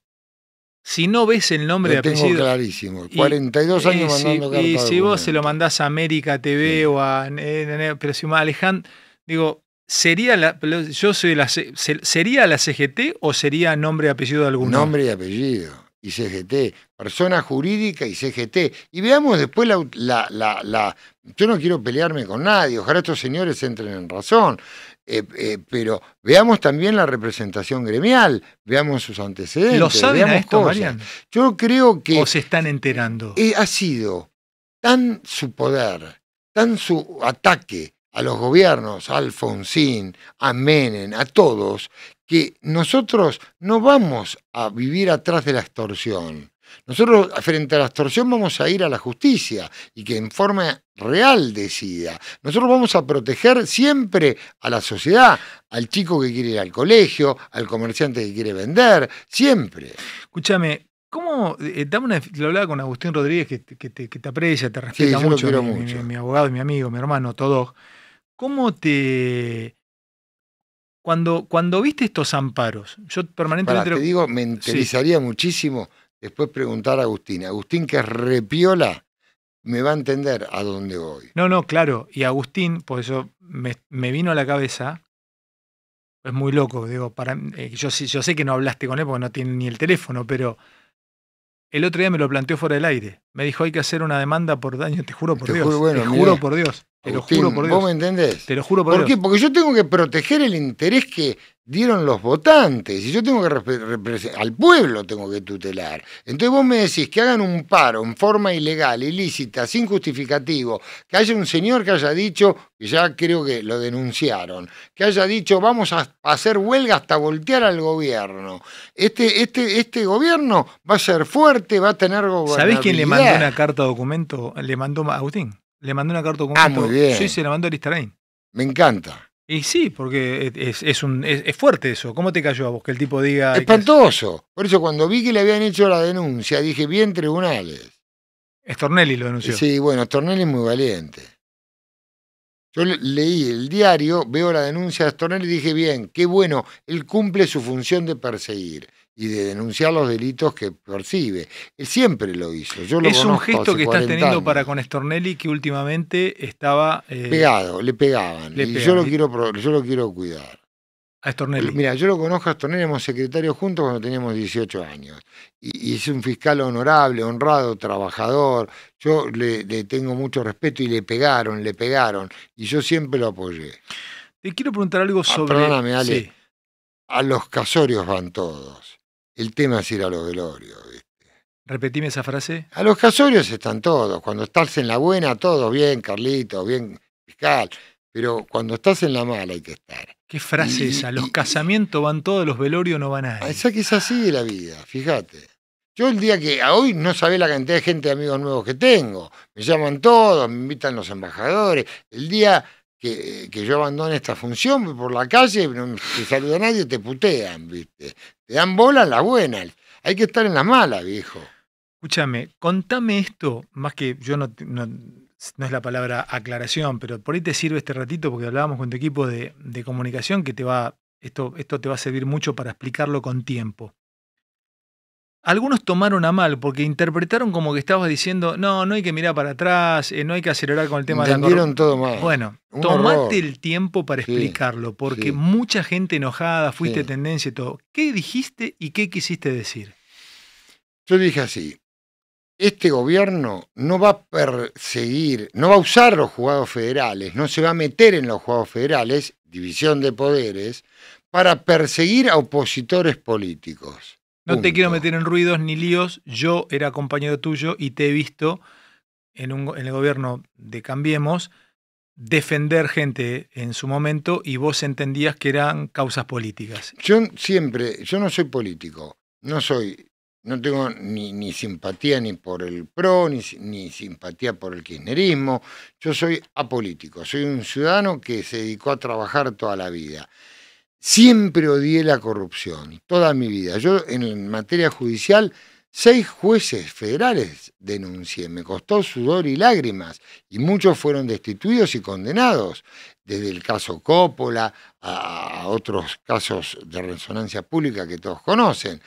Si no ves el nombre eh, y de apellido. Tengo clarísimo. 42 años mandando si, carta Y si vos se lo mandás a América TV o a. más Alejandro. Digo, ¿sería la, yo soy la, ¿sería la CGT o sería nombre y apellido de alguno? Nombre y apellido. Y CGT. Persona jurídica y CGT. Y veamos después la, la, la, la. Yo no quiero pelearme con nadie. Ojalá estos señores entren en razón. Eh, eh, pero veamos también la representación gremial, veamos sus antecedentes. ¿Lo sabemos Yo creo que. ¿O se están enterando? Eh, ha sido tan su poder, tan su ataque a los gobiernos, a Alfonsín, a Menem, a todos, que nosotros no vamos a vivir atrás de la extorsión. Nosotros frente a la extorsión vamos a ir a la justicia y que en forma real decida. Nosotros vamos a proteger siempre a la sociedad, al chico que quiere ir al colegio, al comerciante que quiere vender, siempre. Escúchame, ¿Cómo? Eh, eh, dame lo hablaba con Agustín Rodríguez, que, te, aprecia, te respeta mucho, mi, abogado, mi amigo, mi hermano, todos. ¿Cómo te. Cuando, cuando viste estos amparos, yo permanentemente. lo... Te digo, me interesaría muchísimo después preguntar a Agustín. Agustín que es repiola, me va a entender a dónde voy. No, no, claro. Y Agustín, por eso me, vino a la cabeza, es muy loco, digo, para, eh, yo, sé que no hablaste con él porque no tiene ni el teléfono, pero el otro día me lo planteó fuera del aire. Me dijo, hay que hacer una demanda por daño, te juro por Dios. te juro por Dios. Te lo juro por Dios. ¿Vos me entendés? Te lo juro por, ¿Por Dios. ¿Por qué? Porque yo tengo que proteger el interés que dieron los votantes y yo tengo que al pueblo tengo que tutelar. Entonces vos me decís que hagan un paro en forma ilegal, ilícita, sin justificativo, que haya un señor que haya dicho, que ya creo que lo denunciaron, que haya dicho vamos a hacer huelga hasta voltear al gobierno. Este, este, este gobierno va a ser fuerte, va a tener gobernabilidad. ¿Sabés quién le mandó una carta documento? Le mandó a Agustín. Le mandó una carta documento. Ah, muy Sí, se la mandó a Me encanta. Y sí, porque e, es, un, es, fuerte eso. ¿Cómo te cayó a vos que el tipo diga... Espantoso. Por eso cuando vi que le habían hecho la denuncia, dije, bien tribunales. Estornelli lo denunció. Sí, bueno, Estornelli es muy valiente. Yo leí el diario, veo la denuncia de Estornelli y dije, bien, qué bueno, él cumple su función de perseguir y de denunciar los delitos que percibe. Él siempre lo hizo. Yo es un gesto que estás teniendo para con Estornelli que últimamente estaba... Eh, Pegado, le pegaban. y yo, lo quiero, yo lo quiero cuidar. A estornelli Mira, yo lo conozco a Stornelli, éramos secretarios juntos cuando teníamos 18 años. Y, es un fiscal honorable, honrado, trabajador. Yo le, tengo mucho respeto y le pegaron, le pegaron. Y yo siempre lo apoyé. Te quiero preguntar algo ah, sobre... perdóname, Ale. A los casorios van todos. El tema es ir a los velorios. Repetime esa frase. A los casorios están todos. Cuando estás en la buena, todo bien, carlito bien, fiscal. Pero cuando estás en la mala hay que estar. ¿Qué frase es esa? Los casamientos van todos, los velorios no van a ir. Esa que es así la vida, fíjate. Yo el día que hoy no sabés la cantidad de gente de amigos nuevos que tengo. Me llaman todos, me invitan los embajadores. El día que, yo abandone esta función por la calle, no te saluda nadie, te putean, ¿viste? Te dan bola en las buenas. Hay que estar en las malas, viejo. Escúchame, contame esto, más que yo no, no, es la palabra aclaración, pero por ahí te sirve este ratito porque hablábamos con tu equipo de, de comunicación que te va, esto, esto te va a servir mucho para explicarlo con tiempo. Algunos tomaron a mal porque interpretaron como que estabas diciendo, no, no hay que mirar para atrás, eh, no hay que acelerar con el tema de la todo mal. Bueno, tomate el tiempo para explicarlo, porque mucha gente enojada, fuiste tendencia y todo. ¿Qué dijiste y qué quisiste decir? Yo dije así, este gobierno no va a perseguir, no va a usar los jugados federales, no se va a meter en los jugados federales, división de poderes, para perseguir a opositores políticos no te quiero meter en ruidos ni líos. Yo era compañero tuyo y te he visto en, el gobierno de Cambiemos defender gente en su momento y vos entendías que eran causas políticas. Yo siempre, yo no soy político, no soy, no tengo ni, simpatía ni por el PRO, ni, ni, simpatía por el kirchnerismo, yo soy apolítico, soy un ciudadano que se dedicó a trabajar toda la vida. Siempre odié la corrupción, toda mi vida. Yo en materia judicial, seis jueces federales denuncié, me costó sudor y lágrimas, y muchos fueron destituidos y condenados, desde el caso Coppola a otros casos de resonancia pública que todos conocen.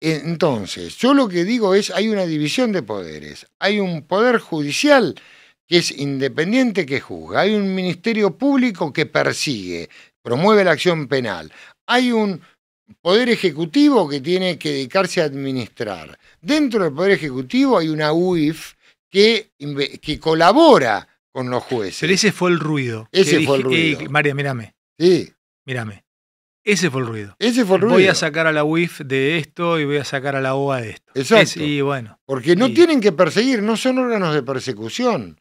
Entonces, yo lo que digo es, hay una división de poderes, hay un poder judicial que es independiente que juzga, hay un ministerio público que persigue promueve la acción penal. Hay un poder ejecutivo que tiene que dedicarse a administrar. Dentro del poder ejecutivo hay una UIF que, que colabora con los jueces. Pero ese fue el ruido. Ese fue el ruido. Eh, María, mírame. Sí. Mírame. Ese fue el ruido. Ese fue el ruido. Voy a sacar a la UIF de esto y voy a sacar a la OA de esto. Exacto. bueno. Porque no tienen que perseguir, no son órganos de persecución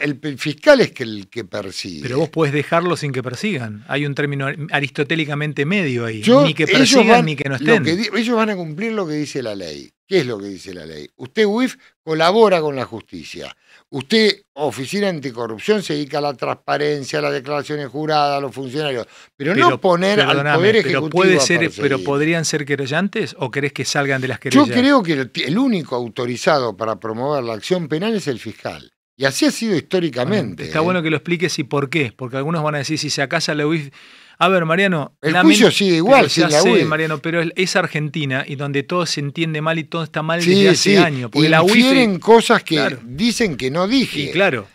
el fiscal es el que persigue. Pero vos puedes dejarlo sin que persigan. Hay un término aristotélicamente medio ahí. ni que persigan ni que no estén. ellos van a cumplir lo que dice la ley. ¿Qué es lo que dice la ley? Usted, UIF, colabora con la justicia. Usted, Oficina Anticorrupción, se dedica a la transparencia, a las declaraciones juradas, a los funcionarios. Pero, no poner al Poder Ejecutivo pero puede ser, ¿Pero podrían ser querellantes o crees que salgan de las querellas? Yo creo que el único autorizado para promover la acción penal es el fiscal. Y así ha sido históricamente. está ¿eh? bueno que lo expliques y por qué, porque algunos van a decir, si se acasa la UIF... A ver, Mariano... El juicio sigue igual, sí, la UIF. E. Mariano, pero es Argentina y donde todo se entiende mal y todo está mal desde hace años. Porque e cosas que dicen que no dije. Y claro.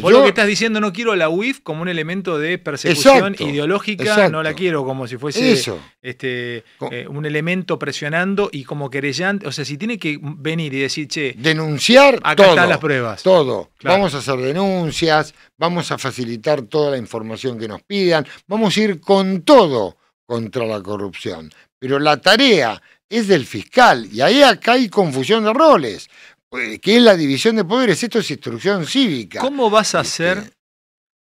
Vos lo que estás diciendo, no quiero la UIF como un elemento de persecución ideológica, no la quiero como si fuese Este, eh, un elemento presionando y como querellante. O sea, si tiene que venir y decir, che, denunciar acá están las pruebas. Todo. Vamos a hacer denuncias, vamos a facilitar toda la información que nos pidan, vamos a ir con todo contra la corrupción. Pero la tarea es del fiscal y ahí acá hay confusión de roles. Pues, ¿Qué es la división de poderes, esto es instrucción cívica. ¿Cómo vas a este, hacer?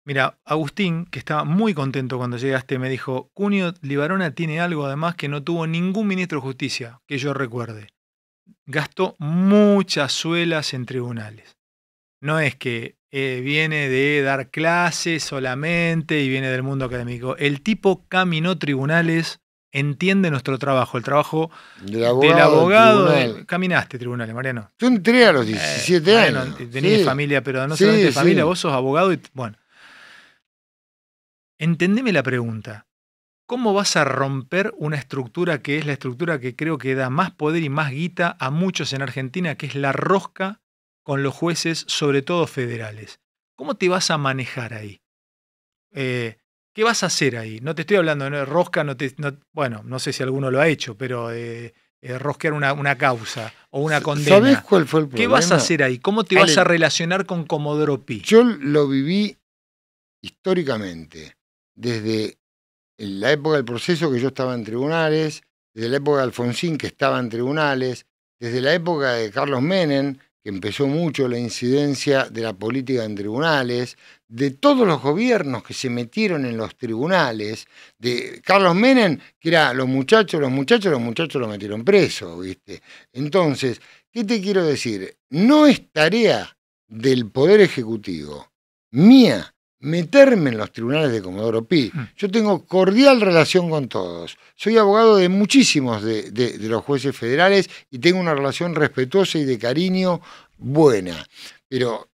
Mira, Agustín, que estaba muy contento cuando llegaste, me dijo, Cunio Libarona tiene algo además que no tuvo ningún ministro de justicia, que yo recuerde. Gastó muchas suelas en tribunales. No es que eh, viene de dar clases solamente y viene del mundo académico. El tipo caminó tribunales entiende nuestro trabajo, el trabajo del abogado. tribunal. caminaste tribunales, Mariano. Yo entré a los 17 eh, años. Bueno, tenías familia, pero no solamente familia, vos sos abogado y. Bueno. Entendeme la pregunta. ¿Cómo vas a romper una estructura que es la estructura que creo que da más poder y más guita a muchos en Argentina, que es la rosca con los jueces, sobre todo federales? ¿Cómo te vas a manejar ahí? Eh, ¿Qué vas a hacer ahí? No te estoy hablando de rosca, no te, bueno, no sé si alguno lo ha hecho, pero eh, eh rosquear una, causa o una condena. ¿Sabes cuál fue el problema? ¿Qué vas a hacer ahí? ¿Cómo te vas a relacionar con Comodoro Pi? Yo lo viví históricamente, desde la época del proceso que yo estaba en tribunales, desde la época de Alfonsín que estaba en tribunales, desde la época de Carlos Menem, que empezó mucho la incidencia de la política en tribunales, de todos los gobiernos que se metieron en los tribunales, de Carlos Menem, que era los muchachos, los muchachos, los muchachos lo metieron preso, ¿viste? Entonces, ¿qué te quiero decir? No es tarea del Poder Ejecutivo, mía, meterme en los tribunales de Comodoro Pi. Mm. Yo tengo cordial relación con todos. Soy abogado de muchísimos de, de los jueces federales y tengo una relación respetuosa y de cariño buena. Pero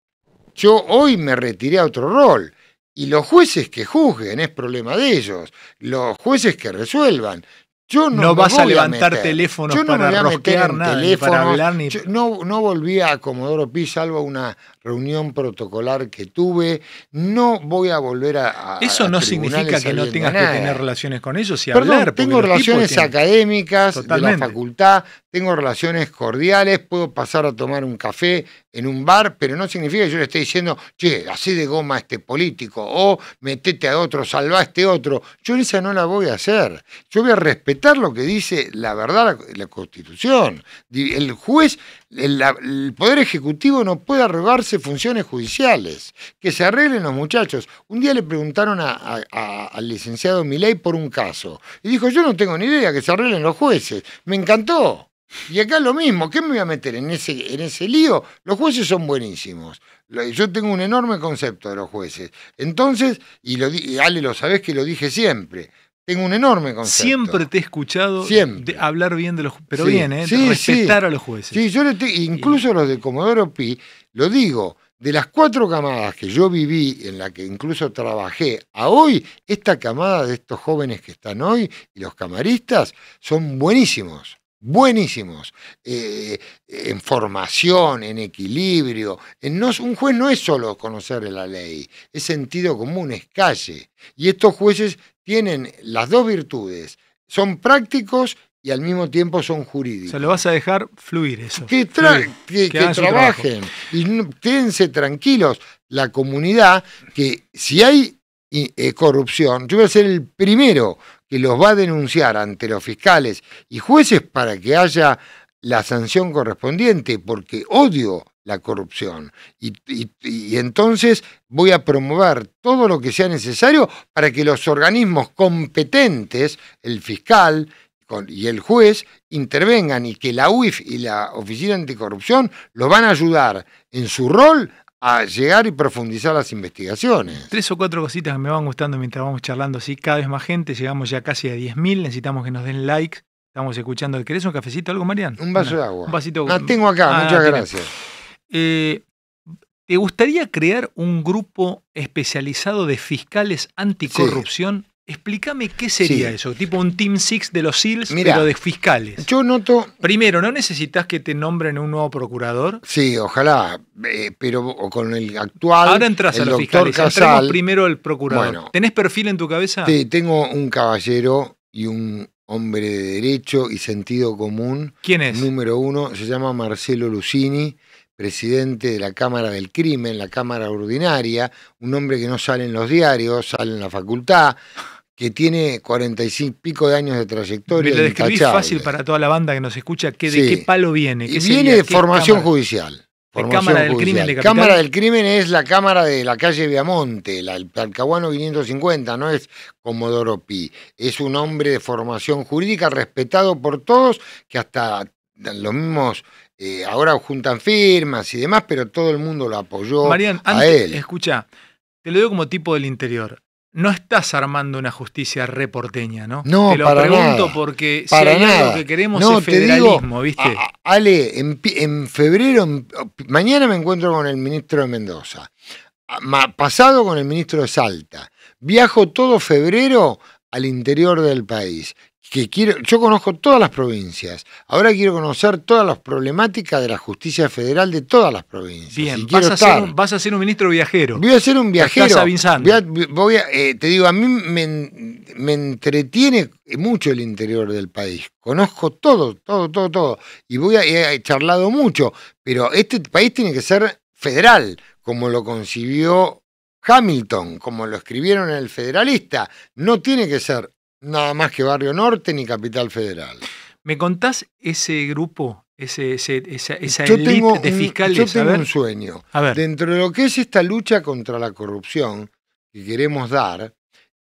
yo hoy me retiré a otro rol. Y los jueces que juzguen es problema de ellos. Los jueces que resuelvan. Yo no, no vas a levantar teléfono Yo no me voy a meter teléfono. Yo no, no volví a Comodoro Pi salvo una, reunión protocolar que tuve, no voy a volver a... Eso no significa que no tengas que tener relaciones con ellos y hablar. Tengo relaciones académicas de la facultad, tengo relaciones cordiales, puedo pasar a tomar un café en un bar, pero no significa que yo le esté diciendo, che, así de goma a este político, o metete a otro, salva a este otro. Yo esa no la voy a hacer. Yo voy a respetar lo que dice la verdad, la, Constitución. El juez, el, el Poder Ejecutivo no puede arrogarse funciones judiciales, que se arreglen los muchachos. Un día le preguntaron al licenciado Milei por un caso y dijo, yo no tengo ni idea, que se arreglen los jueces. Me encantó. Y acá lo mismo, ¿qué me voy a meter en ese, en ese lío? Los jueces son buenísimos. Yo tengo un enorme concepto de los jueces. Entonces, y, lo, y Ale lo sabés que lo dije siempre, tengo un enorme concepto. Siempre te he escuchado hablar bien de los pero bien, ¿eh? respetar a los jueces. Sí, yo te, incluso los de Comodoro Pi, lo digo, de las cuatro camadas que yo viví, en la que incluso trabajé, a hoy, esta camada de estos jóvenes que están hoy y los camaristas son buenísimos buenísimos eh, en formación, en equilibrio. no, un juez no es solo conocer la ley, es sentido común, es calle. Y estos jueces tienen las dos virtudes, son prácticos y al mismo tiempo son jurídicos. O lo vas a dejar fluir eso. Que, trabajen y quédense tranquilos. La comunidad, que si hay eh, corrupción, yo voy a ser el primero que los va a denunciar ante los fiscales y jueces para que haya la sanción correspondiente, porque odio la corrupción. Y, y, entonces voy a promover todo lo que sea necesario para que los organismos competentes, el fiscal y el juez, intervengan y que la UIF y la Oficina Anticorrupción lo van a ayudar en su rol a llegar y profundizar las investigaciones. Tres o cuatro cositas que me van gustando mientras vamos charlando así, cada vez más gente, llegamos ya casi a 10.000, necesitamos que nos den likes, estamos escuchando. ¿Querés un cafecito, algo, Mariano? Un vaso de agua. Un vasito. Ah, tengo acá, ah, muchas gracias. Eh, ¿te gustaría crear un grupo especializado de fiscales anticorrupción? Explícame qué sería eso, tipo un Team Six de los SILS pero de fiscales. Yo noto. Primero, ¿no necesitas que te nombren un nuevo procurador? Sí, ojalá, eh, pero con el actual. Ahora entras a los fiscales, primero el procurador. ¿Tenés perfil en tu cabeza? Sí, tengo un caballero y un hombre de derecho y sentido común. ¿Quién es? Número uno, se llama Marcelo Lucini presidente de la Cámara del Crimen, la Cámara Ordinaria, un hombre que no sale en los diarios, sale en la facultad, que tiene 45 pico de años de trayectoria. Le describís fácil para toda la banda que nos escucha que de qué palo viene. viene de formación judicial. Por Cámara del Crimen Cámara del Crimen es la Cámara de la calle Viamonte, el Talcahuano 550, no es Comodoro Pi. Es un hombre de formación jurídica respetado por todos que hasta los mismos eh, ahora juntan firmas y demás, pero todo el mundo lo apoyó a antes, él. Escucha, te lo digo como tipo del interior. No estás armando una justicia reporteña, ¿no? No, te lo pregunto porque si hay que queremos es federalismo, ¿viste? Ale, en, febrero, oh, mañana me encuentro con el ministro de Mendoza, ah, pasado con el ministro de Salta. Viajo todo febrero al interior del país quiero, yo conozco todas las provincias, ahora quiero conocer todas las problemáticas de la justicia federal de todas las provincias. Bien, vas a, ser un, vas a, ser un, ministro viajero. Voy a ser un viajero. Estás Voy eh, te digo, a mí me, entretiene mucho el interior del país. Conozco todo, todo, todo, todo. Y voy a, he charlado mucho, pero este país tiene que ser federal, como lo concibió Hamilton, como lo escribieron en el Federalista. No tiene que ser nada más que Barrio Norte ni Capital Federal. ¿Me contás ese grupo, ese, esa, esa de fiscales? yo tengo un sueño. Dentro de lo que es esta lucha contra la corrupción que queremos dar,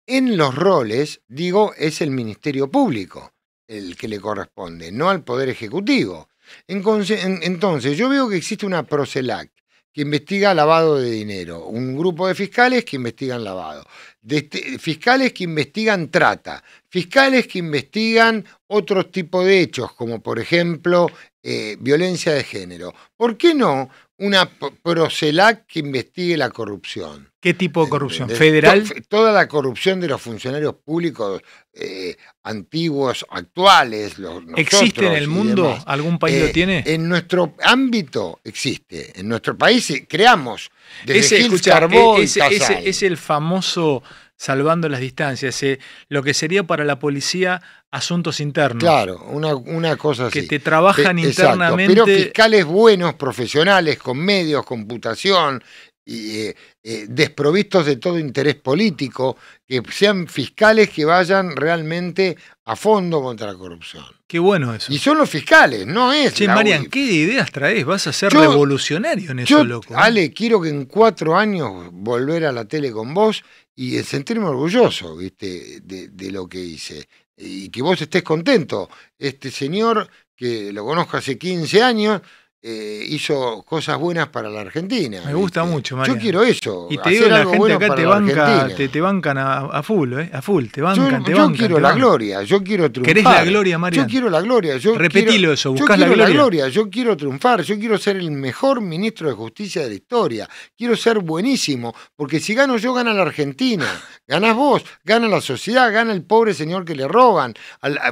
en los roles, digo, es el Ministerio Público el que le corresponde, no al Poder Ejecutivo. Entonces, yo veo que existe una Procelac que investiga lavado de dinero, un grupo de fiscales que investigan lavado. Este, fiscales que investigan trata, fiscales que investigan otros tipos de hechos, como por ejemplo eh, violencia de género. ¿Por qué no una Procelac que investigue la corrupción. ¿Qué tipo de corrupción? ¿Federal? Toda la corrupción de los funcionarios públicos eh, antiguos, actuales. Los, ¿Existe en el mundo? ¿Algún país lo eh, tiene? En nuestro ámbito existe. En nuestro país eh, creamos. E-, ese, ese, es el famoso salvando las distancias, eh, lo que sería para la policía asuntos internos. Claro, una, cosa así. Que te trabajan e, internamente. pero fiscales buenos, profesionales, con medios, computación, y, eh, eh, desprovistos de todo interés político, que sean fiscales que vayan realmente a fondo contra la corrupción. Qué bueno eso. Y son los fiscales, no es. Che, Marian, ¿qué ideas traes? Vas a ser revolucionario en eso, loco. Ale, quiero que en cuatro años volver a la tele con vos y sentirme orgulloso, De, de, lo que hice. Y que vos estés contento. Este señor, que lo conozco hace 15 años, eh, hizo cosas buenas para la Argentina. Me gusta mucho, Mario. Yo quiero eso. Y te digo, la gente acá te, banca, te, bancan a, full, ¿eh? A full, te bancan, te bancan. Yo quiero la gloria, yo quiero triunfar. ¿Querés la gloria, Mario? Yo quiero la gloria. Yo Repetilo eso, buscás yo quiero la, gloria. Yo quiero triunfar, yo quiero ser el mejor ministro de justicia de la historia. Quiero ser buenísimo, porque si gano yo, gana la Argentina. ganas vos, gana la sociedad, gana el pobre señor que le roban,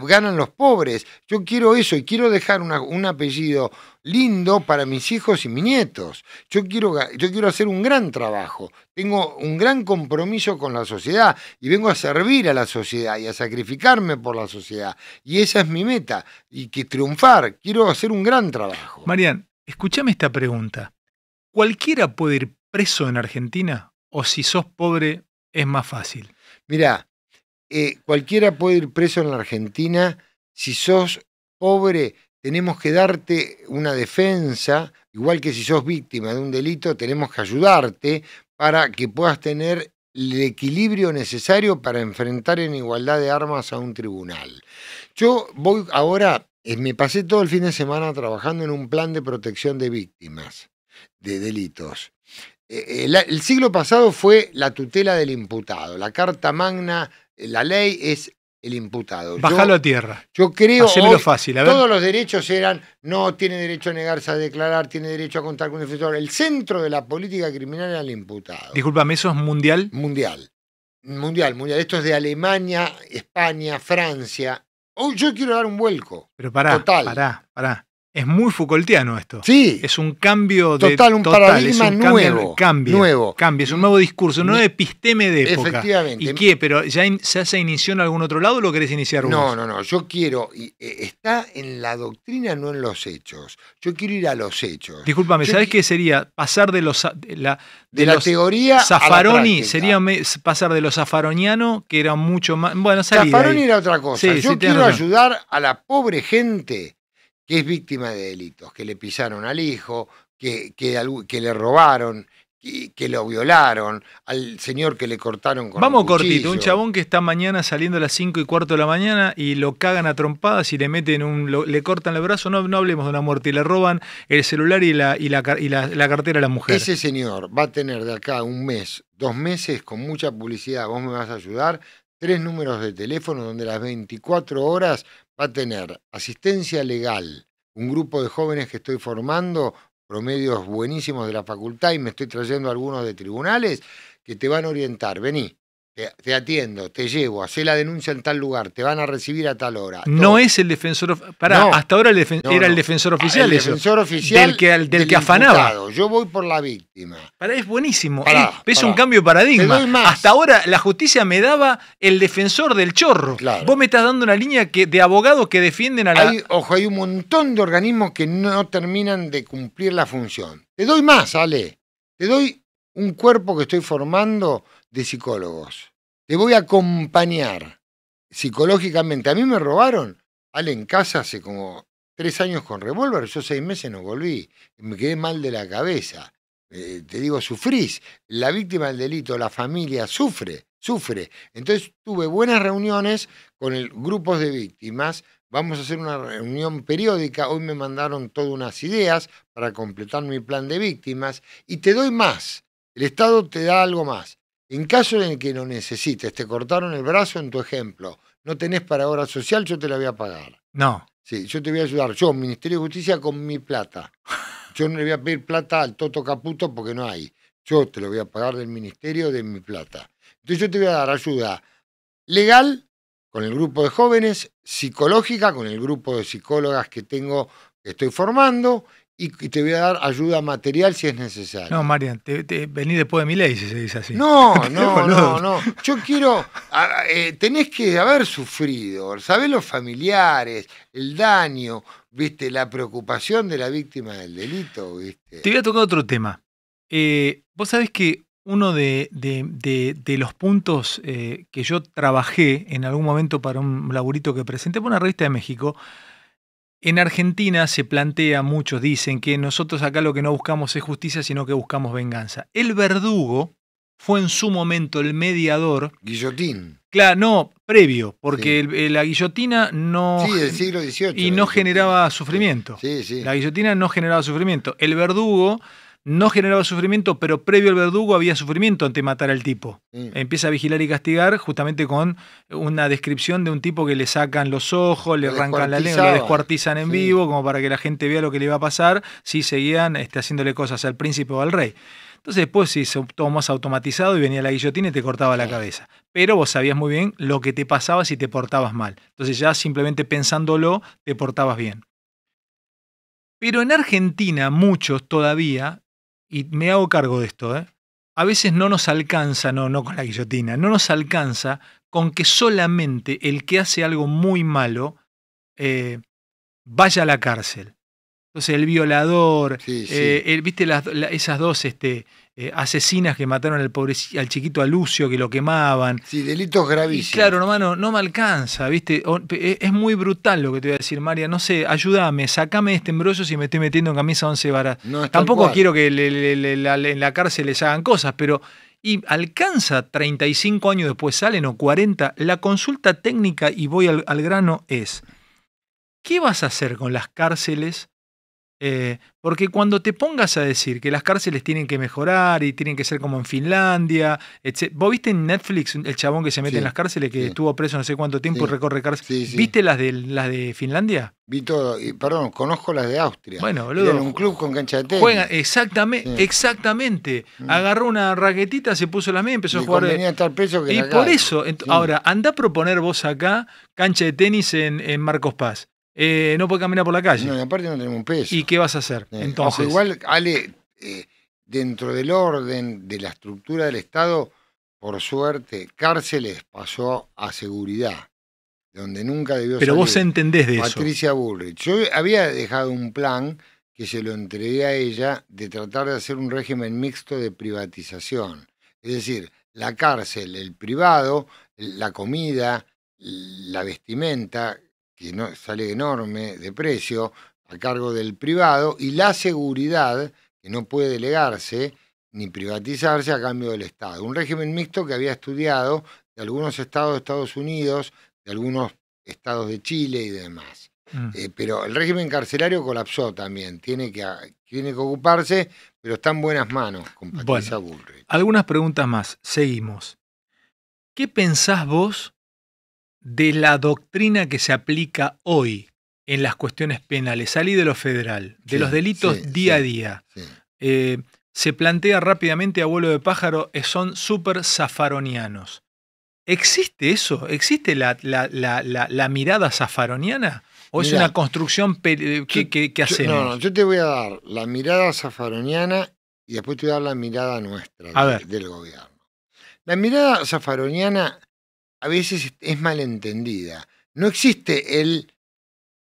ganan los pobres. Yo quiero eso y quiero dejar un apellido lindo para mis hijos y mis nietos. Yo quiero, yo quiero hacer un gran trabajo, tengo un gran compromiso con la sociedad y vengo a servir a la sociedad y a sacrificarme por la sociedad. Y esa es mi meta, y que triunfar, quiero hacer un gran trabajo. Marian, escúchame esta pregunta. ¿Cualquiera puede ir preso en Argentina o si sos pobre es más fácil? Mirá, eh, cualquiera puede ir preso en la Argentina si sos pobre tenemos que darte una defensa, igual que si sos víctima de un delito, tenemos que ayudarte para que puedas tener el equilibrio necesario para enfrentar en igualdad de armas a un tribunal. Yo voy ahora, eh, me pasé todo el fin de semana trabajando en un plan de protección de víctimas de delitos. Eh, eh, el, siglo pasado fue la tutela del imputado, la Carta Magna, la ley es el imputado. Bájalo a tierra. Yo creo que fácil, a todos los derechos eran, no tiene derecho a negarse a declarar, tiene derecho a contar con un defensor. El centro de la política criminal era el imputado. Disculpame, ¿eso es mundial? Mundial. Mundial, mundial. Esto es de Alemania, España, Francia. Oh, yo quiero dar un vuelco. Pero pará, Total. pará, pará. Es muy Foucaultiano esto. Sí. Es un cambio de. Total, un paradigma nuevo. Cambio, nuevo. Cambio, es un nuevo discurso, un nuevo episteme de época. Efectivamente. ¿Y qué? ¿Pero ya, se se inició en algún otro lado o lo querés iniciar vos? No, no, no. Yo quiero. E, está en la doctrina, no en los hechos. Yo quiero ir a los hechos. Discúlpame, ¿Sabes ¿sabés qué sería? Pasar de los. De la, teoría. Zaffaroni, sería pasar de los zafaroniano, que era mucho más. Bueno, Zaffaroni era otra cosa. Yo quiero ayudar a la pobre gente que es víctima de delitos, que le pisaron al hijo, que, que le robaron, que, lo violaron, al señor que le cortaron con Vamos cortito, un chabón que está mañana saliendo a las 5 y cuarto de la mañana y lo cagan a trompadas y le meten un, le cortan el brazo, no, no hablemos de una muerte, y le roban el celular y, la, y, la, la, cartera a la mujer. Ese señor va a tener de acá un mes, dos meses con mucha publicidad, vos me vas a ayudar, tres números de teléfono donde las 24 horas va a tener asistencia legal, un grupo de jóvenes que estoy formando, promedios buenísimos de la facultad y me estoy trayendo algunos de tribunales que te van a orientar. Vení, te, atiendo, te llevo, hacé la denuncia en tal lugar, te van a recibir a tal hora. No es el defensor oficial. hasta ahora era el defensor ah, oficial. El defensor oficial del que, afanaba. Yo voy por la víctima. Para, es buenísimo. es, un cambio de paradigma. Hasta ahora la justicia me daba el defensor del chorro. Vos me estás dando una línea que, de abogados que defienden a la. ojo, hay un montón de organismos que no terminan de cumplir la función. Te doy más, Ale. Te doy un cuerpo que estoy formando de psicólogos. Te voy a acompañar psicológicamente. A mí me robaron. al en casa hace como tres años con revólver, yo seis meses no volví. Me quedé mal de la cabeza. Eh, te digo, sufrís. La víctima del delito, la familia, sufre, sufre. Entonces tuve buenas reuniones con el, grupos de víctimas. Vamos a hacer una reunión periódica. Hoy me mandaron todas unas ideas para completar mi plan de víctimas. Y te doy más. El Estado te da algo más. En caso en que no necesites, te cortaron el brazo en tu ejemplo, no tenés para obra social, yo te la voy a pagar. No. Sí, yo te voy a ayudar, yo, Ministerio de Justicia, con mi plata. Yo no le voy a pedir plata al Toto Caputo porque no hay. Yo te lo voy a pagar del Ministerio de mi plata. Entonces yo te voy a dar ayuda legal con el grupo de jóvenes, psicológica con el grupo de psicólogas que tengo, que estoy formando, y, te voy a dar ayuda material si es necesario. No, Marian, vení después de mi ley si se dice así. No, no, no, no. Yo quiero, eh, tenés que haber sufrido, sabés los familiares, el daño, viste, la preocupación de la víctima del delito, Te voy a tocar otro tema. Eh, vos sabés que uno de, los puntos eh, que yo trabajé en algún momento para un laburito que presenté para una revista de México, en Argentina se plantea, muchos dicen, que nosotros acá lo que no buscamos es justicia, sino que buscamos venganza. El verdugo fue en su momento el mediador. Guillotín. Claro, no, previo, porque eh, la guillotina no. Sí, del siglo XVIII. Y no generaba sufrimiento. Sí, sí. La guillotina no generaba sufrimiento. El verdugo no generaba sufrimiento, pero previo al verdugo había sufrimiento ante matar al tipo. Empieza a vigilar y castigar justamente con una descripción de un tipo que le sacan los ojos, le, arrancan la lengua, le descuartizan en vivo, como para que la gente vea lo que le iba a pasar si seguían este, haciéndole cosas al príncipe o al rey. Entonces después sí, se todo más automatizado y venía la guillotina y te cortaba la cabeza. Pero vos sabías muy bien lo que te pasaba si te portabas mal. Entonces ya simplemente pensándolo, te portabas bien. Pero en Argentina muchos todavía y me hago cargo de esto, ¿eh? a veces no nos alcanza, no, con la guillotina, no nos alcanza con que solamente el que hace algo muy malo eh, vaya a la cárcel. Entonces, el violador, eh, eh, viste las, esas dos este, eh, asesinas que mataron al, pobre, al chiquito a Lucio, que lo quemaban. Sí, delitos gravísimos. claro, hermano, no me alcanza, viste. E, es muy brutal lo que te voy a decir, María. No sé, ayúdame, sacame de este embrollo si me estoy metiendo en camisa 11 varas. Tampoco quiero que en la cárcel les hagan cosas, pero y alcanza 35 años después, salen o 40, la consulta técnica, y voy al, grano, es, ¿qué vas a hacer con las cárceles eh, porque cuando te pongas a decir que las cárceles tienen que mejorar y tienen que ser como en Finlandia, ¿Vos viste en Netflix el chabón que se mete en las cárceles que estuvo preso no sé cuánto tiempo y recorre cárceles? ¿Viste las de, las de Finlandia? Vi todo, perdón, conozco las de Austria. Bueno, boludo. En un club con cancha de tenis. Juega, exactamente, exactamente. Mm. Agarró una raquetita, se puso las medias y empezó a jugar. y por eso, ahora, anda a proponer vos acá cancha de tenis en Marcos Paz. Eh, no puede caminar por la calle. No, y aparte no tenemos un peso. ¿Y qué vas a hacer? Eh, Entonces. igual, Ale, eh, dentro del orden, de la estructura del Estado, por suerte, cárceles pasó a seguridad, donde nunca debió Pero vos entendés de eso. Patricia Bullrich. Yo había dejado un plan que se lo entregué a ella de tratar de hacer un régimen mixto de privatización. Es decir, la cárcel, el privado, la comida, la vestimenta, que no, sale enorme de precio, a cargo del privado, y la seguridad, que no puede delegarse ni privatizarse a cambio del Estado. Un régimen mixto que había estudiado de algunos estados de Estados Unidos, de algunos estados de Chile y demás. Mm. Eh, pero el régimen carcelario colapsó también, tiene que, tiene que ocuparse, pero está en buenas manos con Algunas preguntas más, seguimos. ¿Qué pensás vos de la doctrina que se aplica hoy en las cuestiones penales, salí de lo federal, de los delitos día a día, eh, se plantea rápidamente, abuelo de pájaro, eh, son súper zafaronianos. ¿Existe eso? ¿Existe la, mirada zafaroniana? ¿O es una construcción eh, que, hacemos? no, no, yo te voy a dar la mirada zafaroniana y después te voy a dar la mirada nuestra del gobierno. La mirada zafaroniana a veces es malentendida. No existe el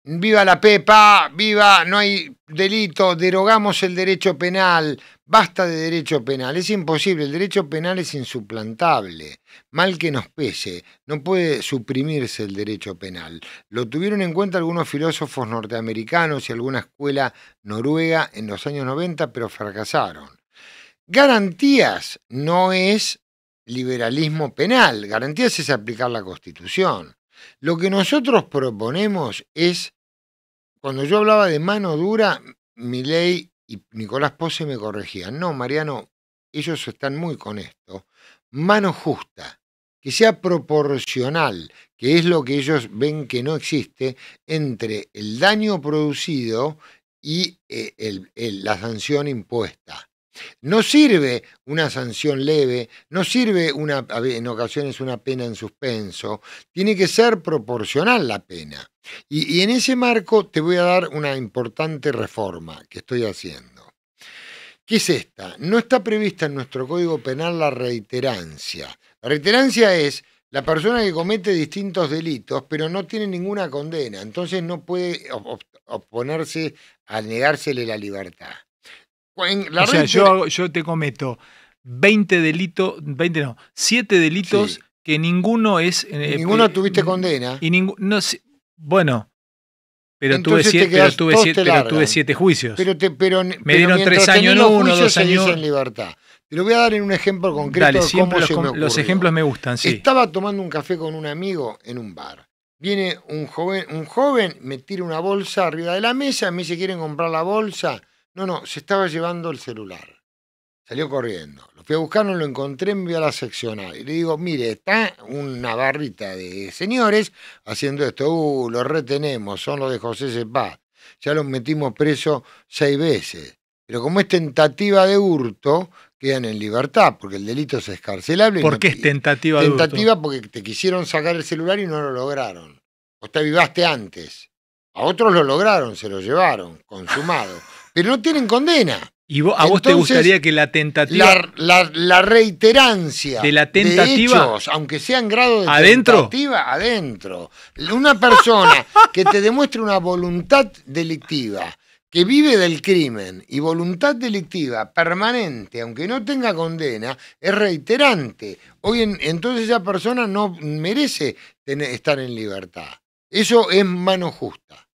viva la pepa, viva, no hay delito, derogamos el derecho penal, basta de derecho penal, es imposible, el derecho penal es insuplantable, mal que nos pese, no puede suprimirse el derecho penal. Lo tuvieron en cuenta algunos filósofos norteamericanos y alguna escuela noruega en los años 90, pero fracasaron. Garantías no es liberalismo penal. Garantías es aplicar la Constitución. Lo que nosotros proponemos es, cuando yo hablaba de mano dura, mi ley y Nicolás Posse me corregían. No, Mariano, ellos están muy con esto. Mano justa, que sea proporcional, que es lo que ellos ven que no existe, entre el daño producido y eh, la sanción impuesta. No sirve una sanción leve, no sirve una, en ocasiones una pena en suspenso, tiene que ser proporcional la pena. Y, y en ese marco te voy a dar una importante reforma que estoy haciendo. ¿Qué es esta? No está prevista en nuestro Código Penal la reiterancia. La reiterancia es la persona que comete distintos delitos, pero no tiene ninguna condena, entonces no puede oponerse a negársele la libertad yo, te cometo 20 delitos, 20 no, 7 delitos que ninguno es... Eh, eh, ninguno eh, tuviste condena. Y bueno, pero tuve, siete, tuve siete, juicios. Pero pero, me dieron 3 años en uno, 2 años. en libertad. Te lo voy a dar en un ejemplo concreto los, ejemplos me gustan, sí. Estaba tomando un café con un amigo en un bar. Viene un joven, un joven me tira una bolsa arriba de la mesa, me dice, ¿quieren comprar la bolsa? No, no, se estaba llevando el celular. Salió corriendo. Lo fui a buscar, no lo encontré, me vía a la seccional. Y le digo, mire, está una barrita de señores haciendo esto. Uh, lo retenemos, son los de José Sepá. Ya los metimos preso seis veces. Pero como es tentativa de hurto, quedan en libertad, porque el delito es escarcelable. ¿Por qué es tentativa de hurto? Tentativa porque te quisieron sacar el celular y no lo lograron. O te avivaste antes. A otros lo lograron, se lo llevaron, consumado pero no tienen condena. ¿Y a vos te gustaría que la tentativa. La, reiterancia. De la tentativa. aunque sea en grado de ¿Adentro? tentativa, adentro. Una persona que te demuestre una voluntad delictiva, que vive del crimen y voluntad delictiva permanente, aunque no tenga condena, es reiterante. Hoy en, entonces esa persona no merece estar en libertad. Eso es mano justa.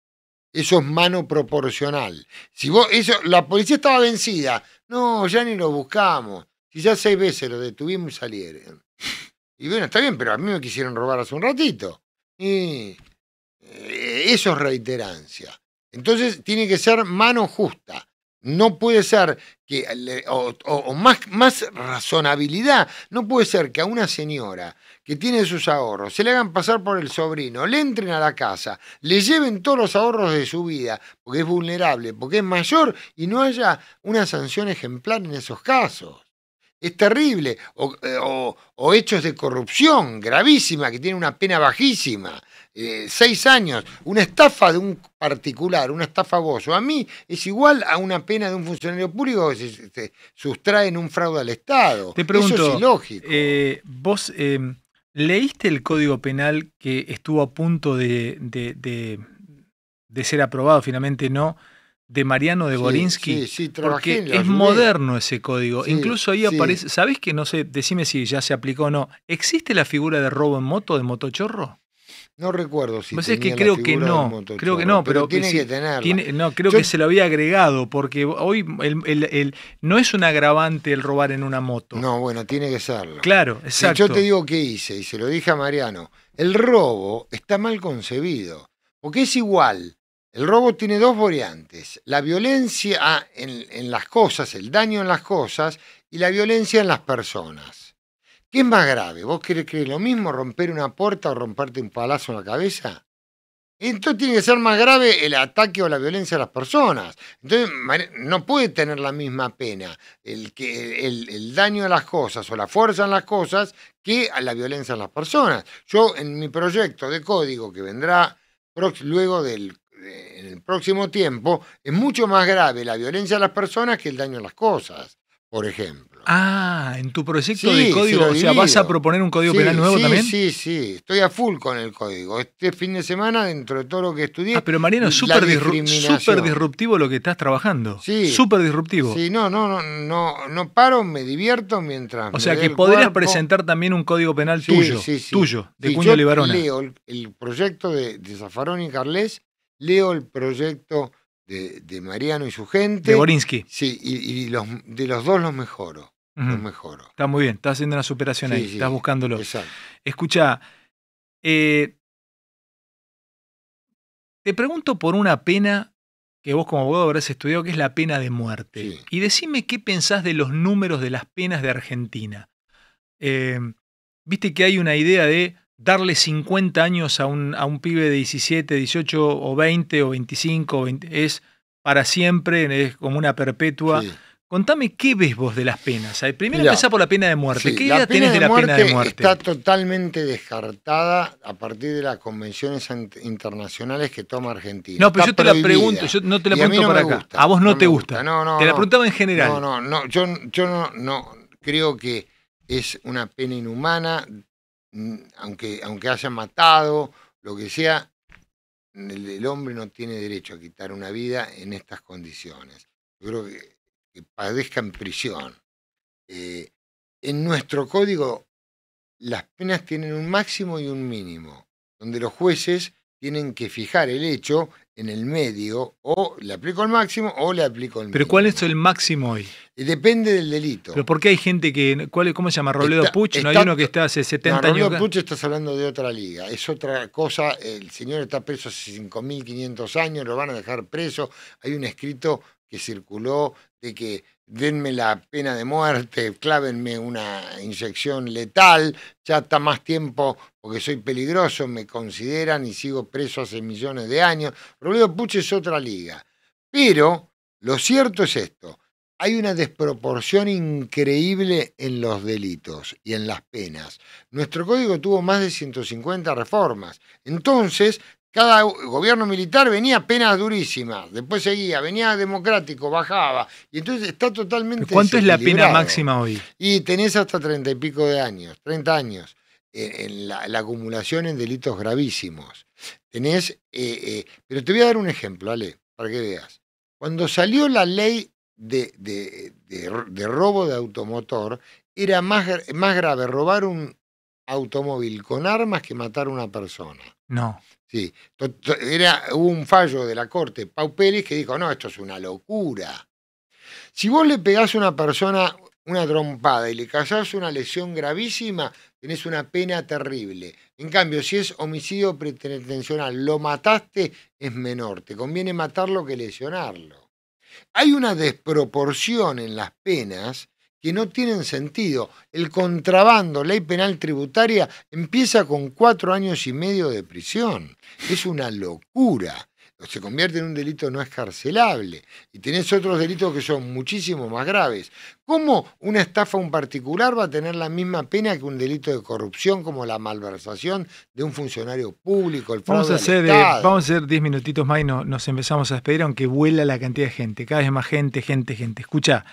Eso es mano proporcional. Si vos, eso, la policía estaba vencida. No, ya ni lo buscamos. Si ya seis veces lo detuvimos y salieron. Y bueno, está bien, pero a mí me quisieron robar hace un ratito. Eh, eso es reiterancia. Entonces tiene que ser mano justa. No puede ser que, o, o más, más razonabilidad, no puede ser que a una señora que tiene sus ahorros, se le hagan pasar por el sobrino, le entren a la casa, le lleven todos los ahorros de su vida, porque es vulnerable, porque es mayor y no haya una sanción ejemplar en esos casos. Es terrible. O, eh, hechos de corrupción gravísima, que tiene una pena bajísima. Eh, seis años. Una estafa de un particular, una estafa a vos a mí, es igual a una pena de un funcionario público que se, sustrae en un fraude al Estado. Eso es ilógico. Eh, vos... ¿Leíste el código penal que estuvo a punto de, de, ser aprobado, finalmente no, de Mariano de Borinsky? Porque es moderno ese código. Incluso ahí aparece, ¿sabés que no sé, decime si ya se aplicó o no? ¿Existe la figura de robo en moto, de motochorro? No recuerdo si. Pues que creo que no, creo que no, pero, tiene no, creo que se lo había agregado, porque hoy el, no es un agravante el robar en una moto. No, bueno, tiene que serlo. Claro, exacto. yo te digo qué hice, y se lo dije a Mariano. El robo está mal concebido, porque es igual. El robo tiene dos variantes: la violencia ah, en las cosas, el daño en las cosas, y la violencia en las personas. ¿Qué es más grave? ¿Vos querés que lo mismo romper una puerta o romperte un palazo en la cabeza? Entonces tiene que ser más grave el ataque o la violencia a las personas. Entonces no puede tener la misma pena el, que, el, daño a las cosas o la fuerza en las cosas que la violencia a las personas. Yo en mi proyecto de código que vendrá luego del en el próximo tiempo, es mucho más grave la violencia a las personas que el daño a las cosas, por ejemplo. Ah, en tu proyecto de código, o sea, ¿vas a proponer un código penal nuevo también? Sí, sí, estoy a full con el código. Este fin de semana, dentro de todo lo que estudié. Ah, pero Mariano, es súper disruptivo lo que estás trabajando. Sí. Súper disruptivo. Sí, no, no, no, no, paro, me divierto mientras. O sea, que podrías presentar también un código penal tuyo, tuyo, de Cuño Libarona. Leo el, proyecto de, Zafarón y Carles, leo el proyecto de, Mariano y su gente. De Borinsky. Sí, y, de los dos los mejoro. Está muy bien, estás haciendo una superación ahí, estás buscándolo. Exacto. Escucha, eh, te pregunto por una pena que vos como abogado habrás estudiado, que es la pena de muerte. Y decime qué pensás de los números de las penas de Argentina. Eh, viste que hay una idea de darle 50 años a un, a un pibe de 17, 18 o 20 o 25 es para siempre, es como una perpetua. Contame qué ves vos de las penas. Primero empezá por la pena de muerte. ¿Qué la pena de muerte? Está totalmente descartada a partir de las convenciones internacionales que toma Argentina. No, pero yo te la pregunto, yo no te la pregunto a vos no, te gusta. te la preguntaba en general. No, no, no. Yo, yo no, no creo que es una pena inhumana, mm, aunque, aunque matado, lo que sea, el, el hombre no tiene derecho a quitar una vida en estas condiciones. Yo creo que que padezca en prisión. Eh, en nuestro código las penas tienen un máximo y un mínimo, donde los jueces tienen que fijar el hecho en el medio, o le aplico el máximo o le aplico el mínimo. ¿Pero cuál es el máximo hoy? Eh, depende del delito. ¿Pero por qué hay gente que, cuál, cómo se llama, ¿Roledo Puch? ¿No hay uno que está hace 70 años? Roledo Puch estás hablando de otra liga, es otra cosa, el señor está preso hace 5.500 años, lo van a dejar preso, hay un escrito que circuló que denme la pena de muerte, clávenme una inyección letal, ya está más tiempo porque soy peligroso, me consideran y sigo preso hace millones de años. Robledo puche es otra liga. Pero lo cierto es esto, hay una desproporción increíble en los delitos y en las penas. Nuestro código tuvo más de 150 reformas. Entonces, cada gobierno militar venía penas durísimas, después seguía, venía democrático, bajaba. Y entonces está totalmente. ¿Cuánto es la pena máxima hoy? Y tenés hasta treinta y pico de años, treinta años, en, la, acumulación en delitos gravísimos. Tenés. Eh, eh, pero te voy a dar un ejemplo, Ale, para que veas. Cuando salió la ley de, de, robo de automotor, era más, más grave robar un automóvil con armas que matar a una persona. No. Sí, era hubo un fallo de la corte, Pau Pérez, que dijo, no, esto es una locura. Si vos le pegás a una persona una trompada y le causás una lesión gravísima, tenés una pena terrible. En cambio, si es homicidio pretensional, lo mataste, es menor. Te conviene matarlo que lesionarlo. Hay una desproporción en las penas que no tienen sentido. El contrabando, ley penal tributaria, empieza con cuatro años y medio de prisión. Es una locura. Se convierte en un delito no escarcelable. Y tenés otros delitos que son muchísimo más graves. ¿Cómo una estafa a un particular va a tener la misma pena que un delito de corrupción como la malversación de un funcionario público, el fraude vamos a hacer, eh, diez vamos a hacer diez minutitos más y nos empezamos a despedir, aunque vuela la cantidad de gente. Cada vez más gente, gente, gente. Escucha.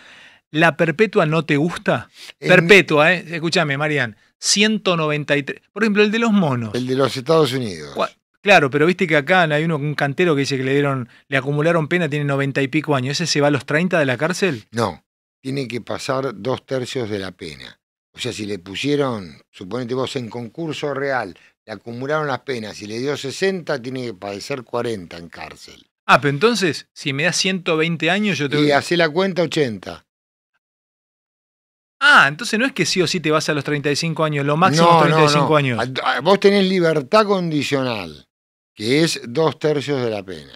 ¿La perpetua no te gusta? Perpetua, ¿eh? Escúchame, Marian. 193. Por ejemplo, el de los monos. El de los Estados Unidos. Claro, pero viste que acá hay uno, un cantero que dice que le dieron, le acumularon pena, tiene 90 y pico años. ¿Ese se va a los 30 de la cárcel? No, tiene que pasar dos tercios de la pena. O sea, si le pusieron, suponete vos, en concurso real, le acumularon las penas y le dio 60, tiene que padecer 40 en cárcel. Ah, pero entonces, si me da 120 años, yo te... Y hace la cuenta 80. Ah, entonces no es que sí o sí te vas a los 35 años, lo máximo 35 años. Ah, vos tenés libertad condicional, que es dos tercios de la pena.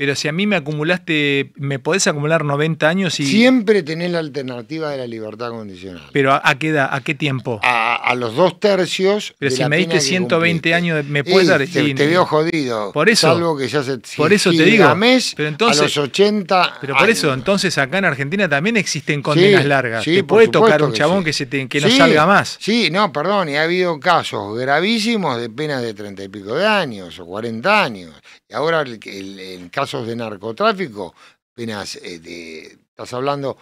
Pero si a mí me acumulaste, me podés acumular 90 años y... Siempre tenés la alternativa de la libertad condicional. Pero ¿a, qué ¿A qué tiempo? A, los dos tercios... Pero si me diste 120 años, me puedes dar... Te, te veo jodido. Por eso... que ya se... Por eso te digo... pero a los 80... Pero por eso, entonces acá en Argentina también existen condenas largas. te puede tocar un chabón que, no salga más. Sí, no, perdón, y ha habido casos gravísimos de penas de 30 y pico de años o 40 años. Y ahora el, el caso de narcotráfico, penas eh, estás hablando,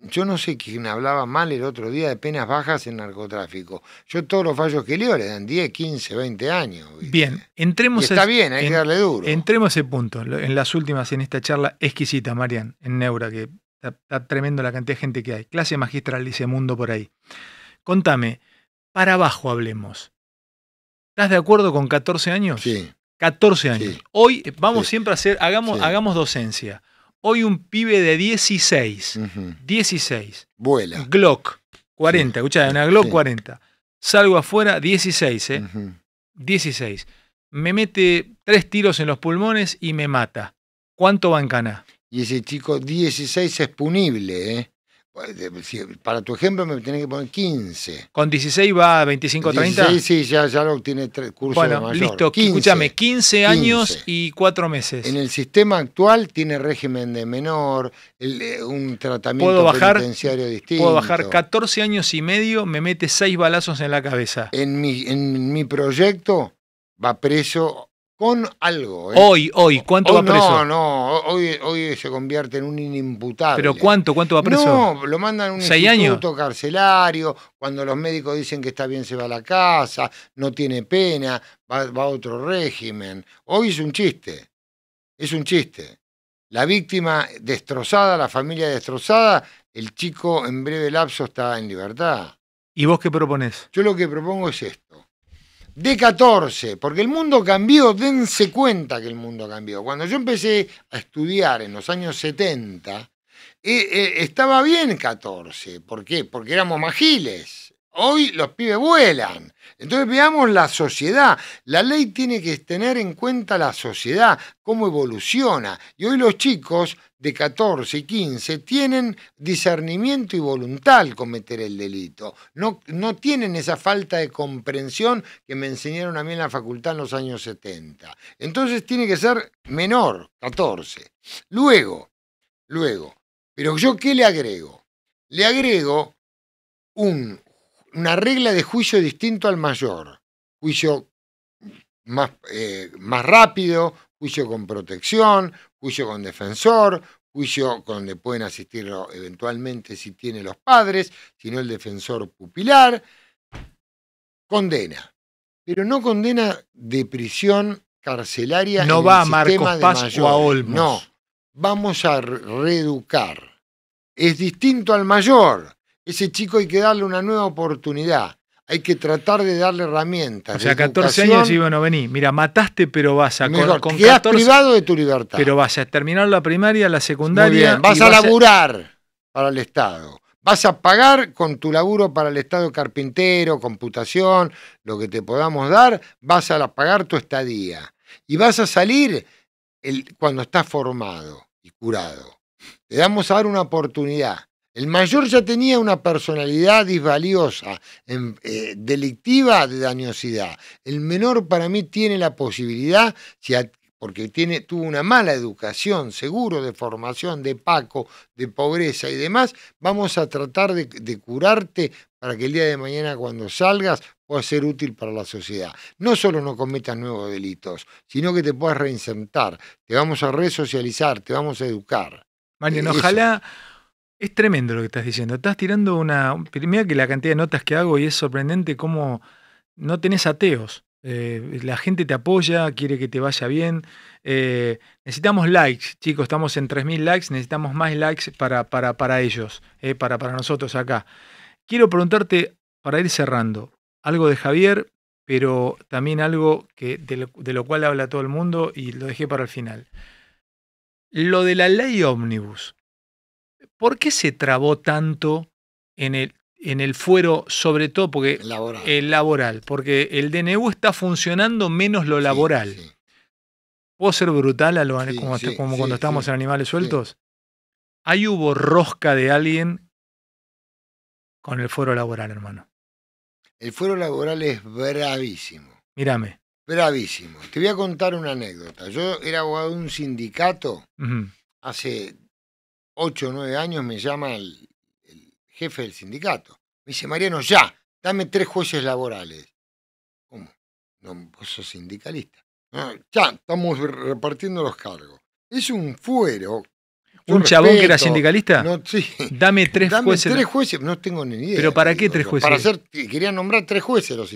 yo no sé quién hablaba mal el otro día de penas bajas en narcotráfico. Yo todos los fallos que leo le dan 10, 15, 20 años. Bien, entremos... está bien, hay que darle duro. Entremos a ese punto, en las últimas, en esta charla exquisita, Marian, en Neura, que está, tremendo la cantidad de gente que hay. Clase magistral, dice Mundo por ahí. Contame, para abajo hablemos. ¿Estás de acuerdo con 14 años? Sí. 14 años. Hoy vamos siempre a hacer, hagamos, hagamos docencia. Hoy un pibe de 16, 16. Vuela. Glock 40, escuchá, una Glock 40. Salgo afuera, 16, ¿eh? 16. Me mete tres tiros en los pulmones y me mata. ¿Cuánto va en Y ese chico, 16 es punible, ¿eh? Pues, para tu ejemplo me tenés que poner 15. ¿Con 16 va a 25 30? sí, ya, ya lo tiene tres cursos bueno, de mayor. listo. 15, Escúchame, 15, años y 4 meses. En el sistema actual tiene régimen de menor, eh, un tratamiento bajar, penitenciario distinto. Puedo bajar 14 años y medio, me mete 6 balazos en la cabeza. En mi, en mi proyecto va preso con algo. ¿eh? Hoy, hoy, ¿cuánto va oh, va preso? No, no, hoy, hoy se convierte en un inimputable. ¿Pero cuánto? ¿Cuánto va preso? No, lo mandan a un instituto carcelario, cuando los médicos dicen que está bien se va a la casa, no tiene pena, va, a otro régimen. Hoy es un chiste, es un chiste. La víctima destrozada, la familia destrozada, el chico en breve lapso está en libertad. ¿Y vos qué propones? Yo lo que propongo es esto de 14, porque el mundo cambió, dense cuenta que el mundo cambió. Cuando yo empecé a estudiar en los años 70, eh, eh, estaba bien 14, ¿por qué? Porque éramos magiles, Hoy los pibes vuelan. Entonces veamos la sociedad. La ley tiene que tener en cuenta la sociedad, cómo evoluciona. Y hoy los chicos de 14 y 15 tienen discernimiento y voluntad al cometer el delito. No, tienen esa falta de comprensión que me enseñaron a mí en la facultad en los años 70. Entonces tiene que ser menor, 14. Luego, luego. Pero yo qué le agrego? Le agrego un una regla de juicio distinto al mayor. Juicio más, eh, más rápido, juicio con protección, juicio con defensor, juicio donde pueden asistirlo eventualmente si tiene los padres, si no el defensor pupilar. Condena. Pero no condena de prisión carcelaria. No va a Marcos Paz No, vamos a reeducar. Es distinto al mayor. Ese chico hay que darle una nueva oportunidad. Hay que tratar de darle herramientas. O sea, 14 años y bueno, vení, mira, mataste, pero vas a. con, privado de tu libertad. Pero vas a terminar la primaria, la secundaria. vas a laburar para el Estado. Vas a pagar con tu laburo para el Estado carpintero, computación, lo que te podamos dar, vas a pagar tu estadía. Y vas a salir cuando estás formado y curado. Te damos dar una oportunidad. El mayor ya tenía una personalidad disvaliosa, eh, delictiva de dañosidad. El menor para mí tiene la posibilidad, porque tiene, tuvo una mala educación, seguro, de formación, de paco, de pobreza y demás, vamos a tratar de, curarte para que el día de mañana cuando salgas pueda ser útil para la sociedad. No solo no cometas nuevos delitos, sino que te puedas reinsertar, te vamos a resocializar, te vamos a educar. Mañana, eh, ojalá... Es tremendo lo que estás diciendo. Estás tirando una. Mira que la cantidad de notas que hago y es sorprendente cómo no tenés ateos. Eh, la gente te apoya, quiere que te vaya bien. Eh, necesitamos likes, chicos. Estamos en 3.000 likes. Necesitamos más likes para, para, para ellos, eh, para, para nosotros acá. Quiero preguntarte, para ir cerrando, algo de Javier, pero también algo que, de lo, de lo cual habla todo el mundo y lo dejé para el final. Lo de la ley ómnibus. ¿Por qué se trabó tanto en el, en el fuero, sobre todo porque el laboral. el laboral? Porque el DNU está funcionando menos lo laboral. ¿Puedo ser brutal a lo, como, cuando estamos en animales sueltos? Ahí hubo rosca de alguien con el fuero laboral, hermano. El fuero laboral es bravísimo. Mírame. Bravísimo. Te voy a contar una anécdota. Yo era abogado de un sindicato hace Ocho o 9 años, me llama el, jefe del sindicato. Me dice, Mariano, ya, dame tres jueces laborales. ¿Cómo? No, vos sos sindicalista. Ah, ya, estamos repartiendo los cargos. Es un fuero. Un chabón que era sindicalista. No, sí. Dame tres jueces. Tres jueces, no tengo ni idea. ¿Pero para qué tres jueces? Para hacer, querían nombrar tres jueces. Los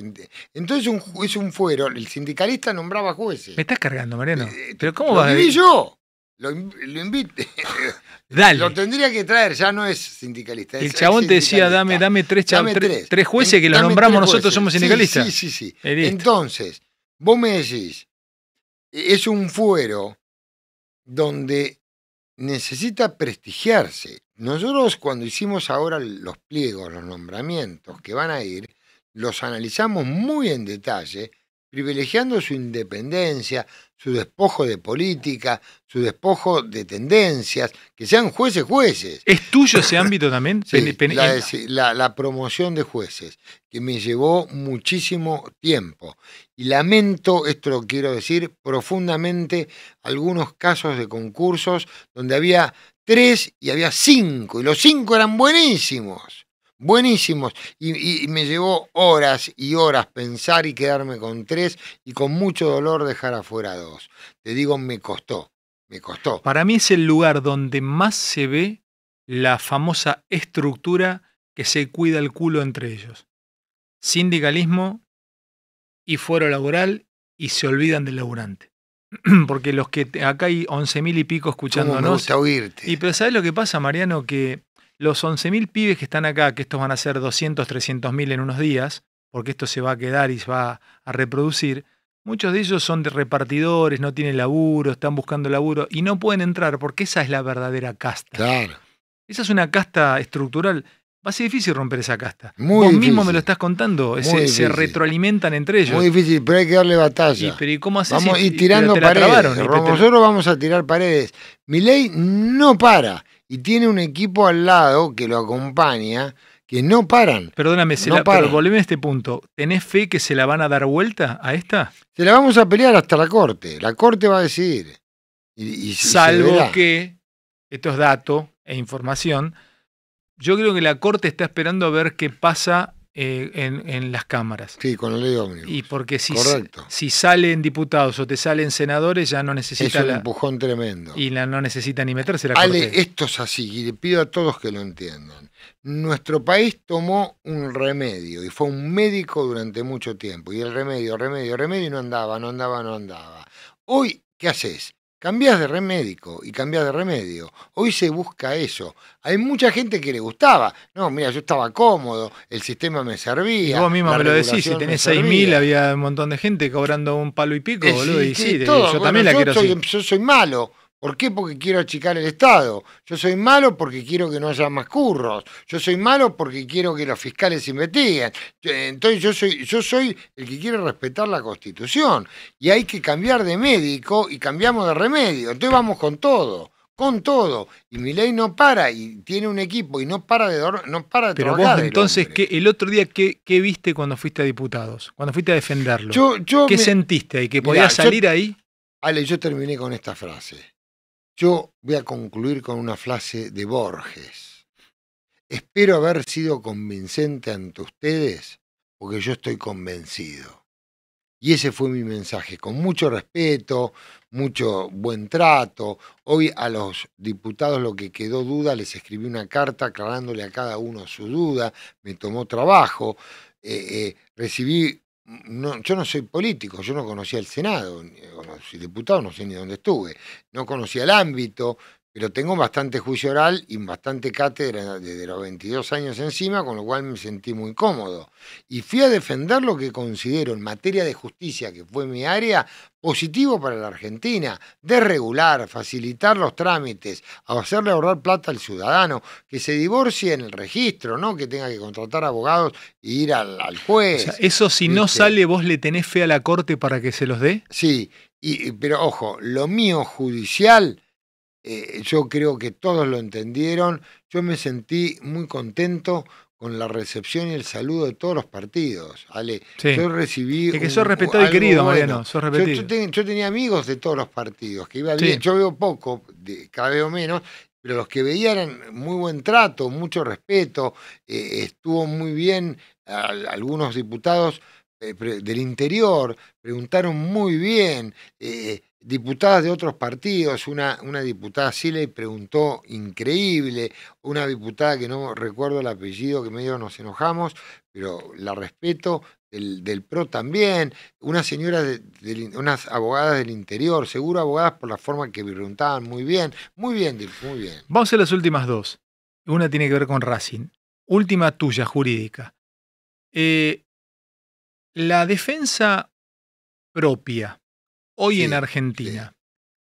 Entonces un, es un fuero. El sindicalista nombraba jueces. Me estás cargando, Mariano. Eh, ¿Pero cómo vas a.? Lo viví yo. Lo, invite. Dale. Lo tendría que traer, ya no es sindicalista. el chabón te decía, dame, dame, tres, tres. jueces que lo nombramos nosotros, somos sindicalistas. Sí, sí, sí. sí. Entonces, vos me decís, es un fuero donde necesita prestigiarse. Nosotros cuando hicimos ahora los pliegos, los nombramientos que van a ir, los analizamos muy en detalle privilegiando su independencia, su despojo de política, su despojo de tendencias, que sean jueces jueces. ¿Es tuyo ese ámbito también? la, la, promoción de jueces, que me llevó muchísimo tiempo. Y lamento, esto lo quiero decir, profundamente algunos casos de concursos donde había tres y había cinco, y los cinco eran buenísimos buenísimos. Y, me llevó horas y horas pensar y quedarme con tres y con mucho dolor dejar afuera dos. Te digo, me costó, me costó. Para mí es el lugar donde más se ve la famosa estructura que se cuida el culo entre ellos. Sindicalismo y fuero laboral y se olvidan del laburante. Porque los que acá hay mil y pico escuchándonos. no me gusta oírte. Y pero ¿sabes lo que pasa, Mariano? Que los 11.000 pibes que están acá, que estos van a ser 200, 300.000 en unos días, porque esto se va a quedar y se va a reproducir, muchos de ellos son de repartidores, no tienen laburo, están buscando laburo y no pueden entrar porque esa es la verdadera casta. Claro. Esa es una casta estructural. Va a ser difícil romper esa casta. Muy Vos mismo me lo estás contando. Se, retroalimentan entre ellos. Muy difícil, pero hay que darle batalla. Y, tirando paredes. Nosotros vamos a tirar paredes. Mi ley no para y tiene un equipo al lado que lo acompaña que no paran. Perdóname, se Pero volveme a este punto. ¿Tenés fe que se la van a dar vuelta a esta? Se la vamos a pelear hasta la corte. La corte va a decidir. Y, Salvo que, esto es dato e información, yo creo que la corte está esperando a ver qué pasa eh, en, las cámaras. Sí, con la ley Y porque si, si salen diputados o te salen senadores, ya no necesita. Es un empujón tremendo. Y la, no necesita ni meterse la Ale, esto es así, y le pido a todos que lo entiendan. Nuestro país tomó un remedio y fue un médico durante mucho tiempo. Y el remedio, remedio, remedio, y no andaba, no andaba, no andaba. Hoy, ¿qué haces? Cambias de remédico y cambias de remedio. Hoy se busca eso. Hay mucha gente que le gustaba. No, mira, yo estaba cómodo, el sistema me servía. vos mismo me lo decís, si tenés 6.000 había un montón de gente cobrando un palo y pico, eh, boludo. y sí, yo también la quiero em, Yo soy malo. ¿Por qué? Porque quiero achicar el Estado. Yo soy malo porque quiero que no haya más curros. Yo soy malo porque quiero que los fiscales se investiguen. Entonces yo soy, yo soy el que quiere respetar la Constitución. Y hay que cambiar de médico y cambiamos de remedio. Entonces vamos con todo. Con todo. Y mi ley no para y tiene un equipo y no para de, no para de Pero vos entonces, el, el otro día, ¿qué, viste cuando fuiste a diputados? Cuando fuiste a defenderlo. ¿Qué sentiste ahí? ¿Que podías salir ahí? Ale, yo terminé con esta frase. Yo voy a concluir con una frase de Borges. Espero haber sido convincente ante ustedes porque yo estoy convencido. Y ese fue mi mensaje, con mucho respeto, mucho buen trato. Hoy a los diputados lo que quedó duda, les escribí una carta aclarándole a cada uno su duda, me tomó trabajo, eh, eh, recibí, yo no soy político, yo no conocía el Senado, soy diputado, no sé ni dónde estuve. No conocía el ámbito, pero tengo bastante juicio oral y bastante cátedra desde los 22 años encima, con lo cual me sentí muy cómodo. Y fui a defender lo que considero en materia de justicia, que fue mi área, positivo para la Argentina, de regular, facilitar los trámites, hacerle ahorrar plata al ciudadano, que se divorcie en el registro, no que tenga que contratar abogados e ir al, juez. eso si no sale, vos le tenés fe a la corte para que se los dé. Sí, y, pero ojo, lo mío judicial, eh, yo creo que todos lo entendieron. Yo me sentí muy contento con la recepción y el saludo de todos los partidos. Ale, yo recibí. Es que sos respetado y querido, Mariano. yo, yo, tenía amigos de todos los partidos, que iba bien. Yo veo poco, cada vez menos, pero los que veían muy buen trato, mucho respeto. Eh, estuvo muy bien algunos diputados eh, del interior, preguntaron muy bien. Eh, diputadas de otros partidos, una, diputada sí le preguntó increíble, una diputada que no recuerdo el apellido, que medio nos enojamos, pero la respeto, del, PRO también, unas señoras, de, unas abogadas del interior, seguro abogadas por la forma que preguntaban muy bien, muy bien, muy bien. Vamos a las últimas dos. Una tiene que ver con Racing. Última tuya, jurídica. Eh, la defensa propia, hoy en Argentina.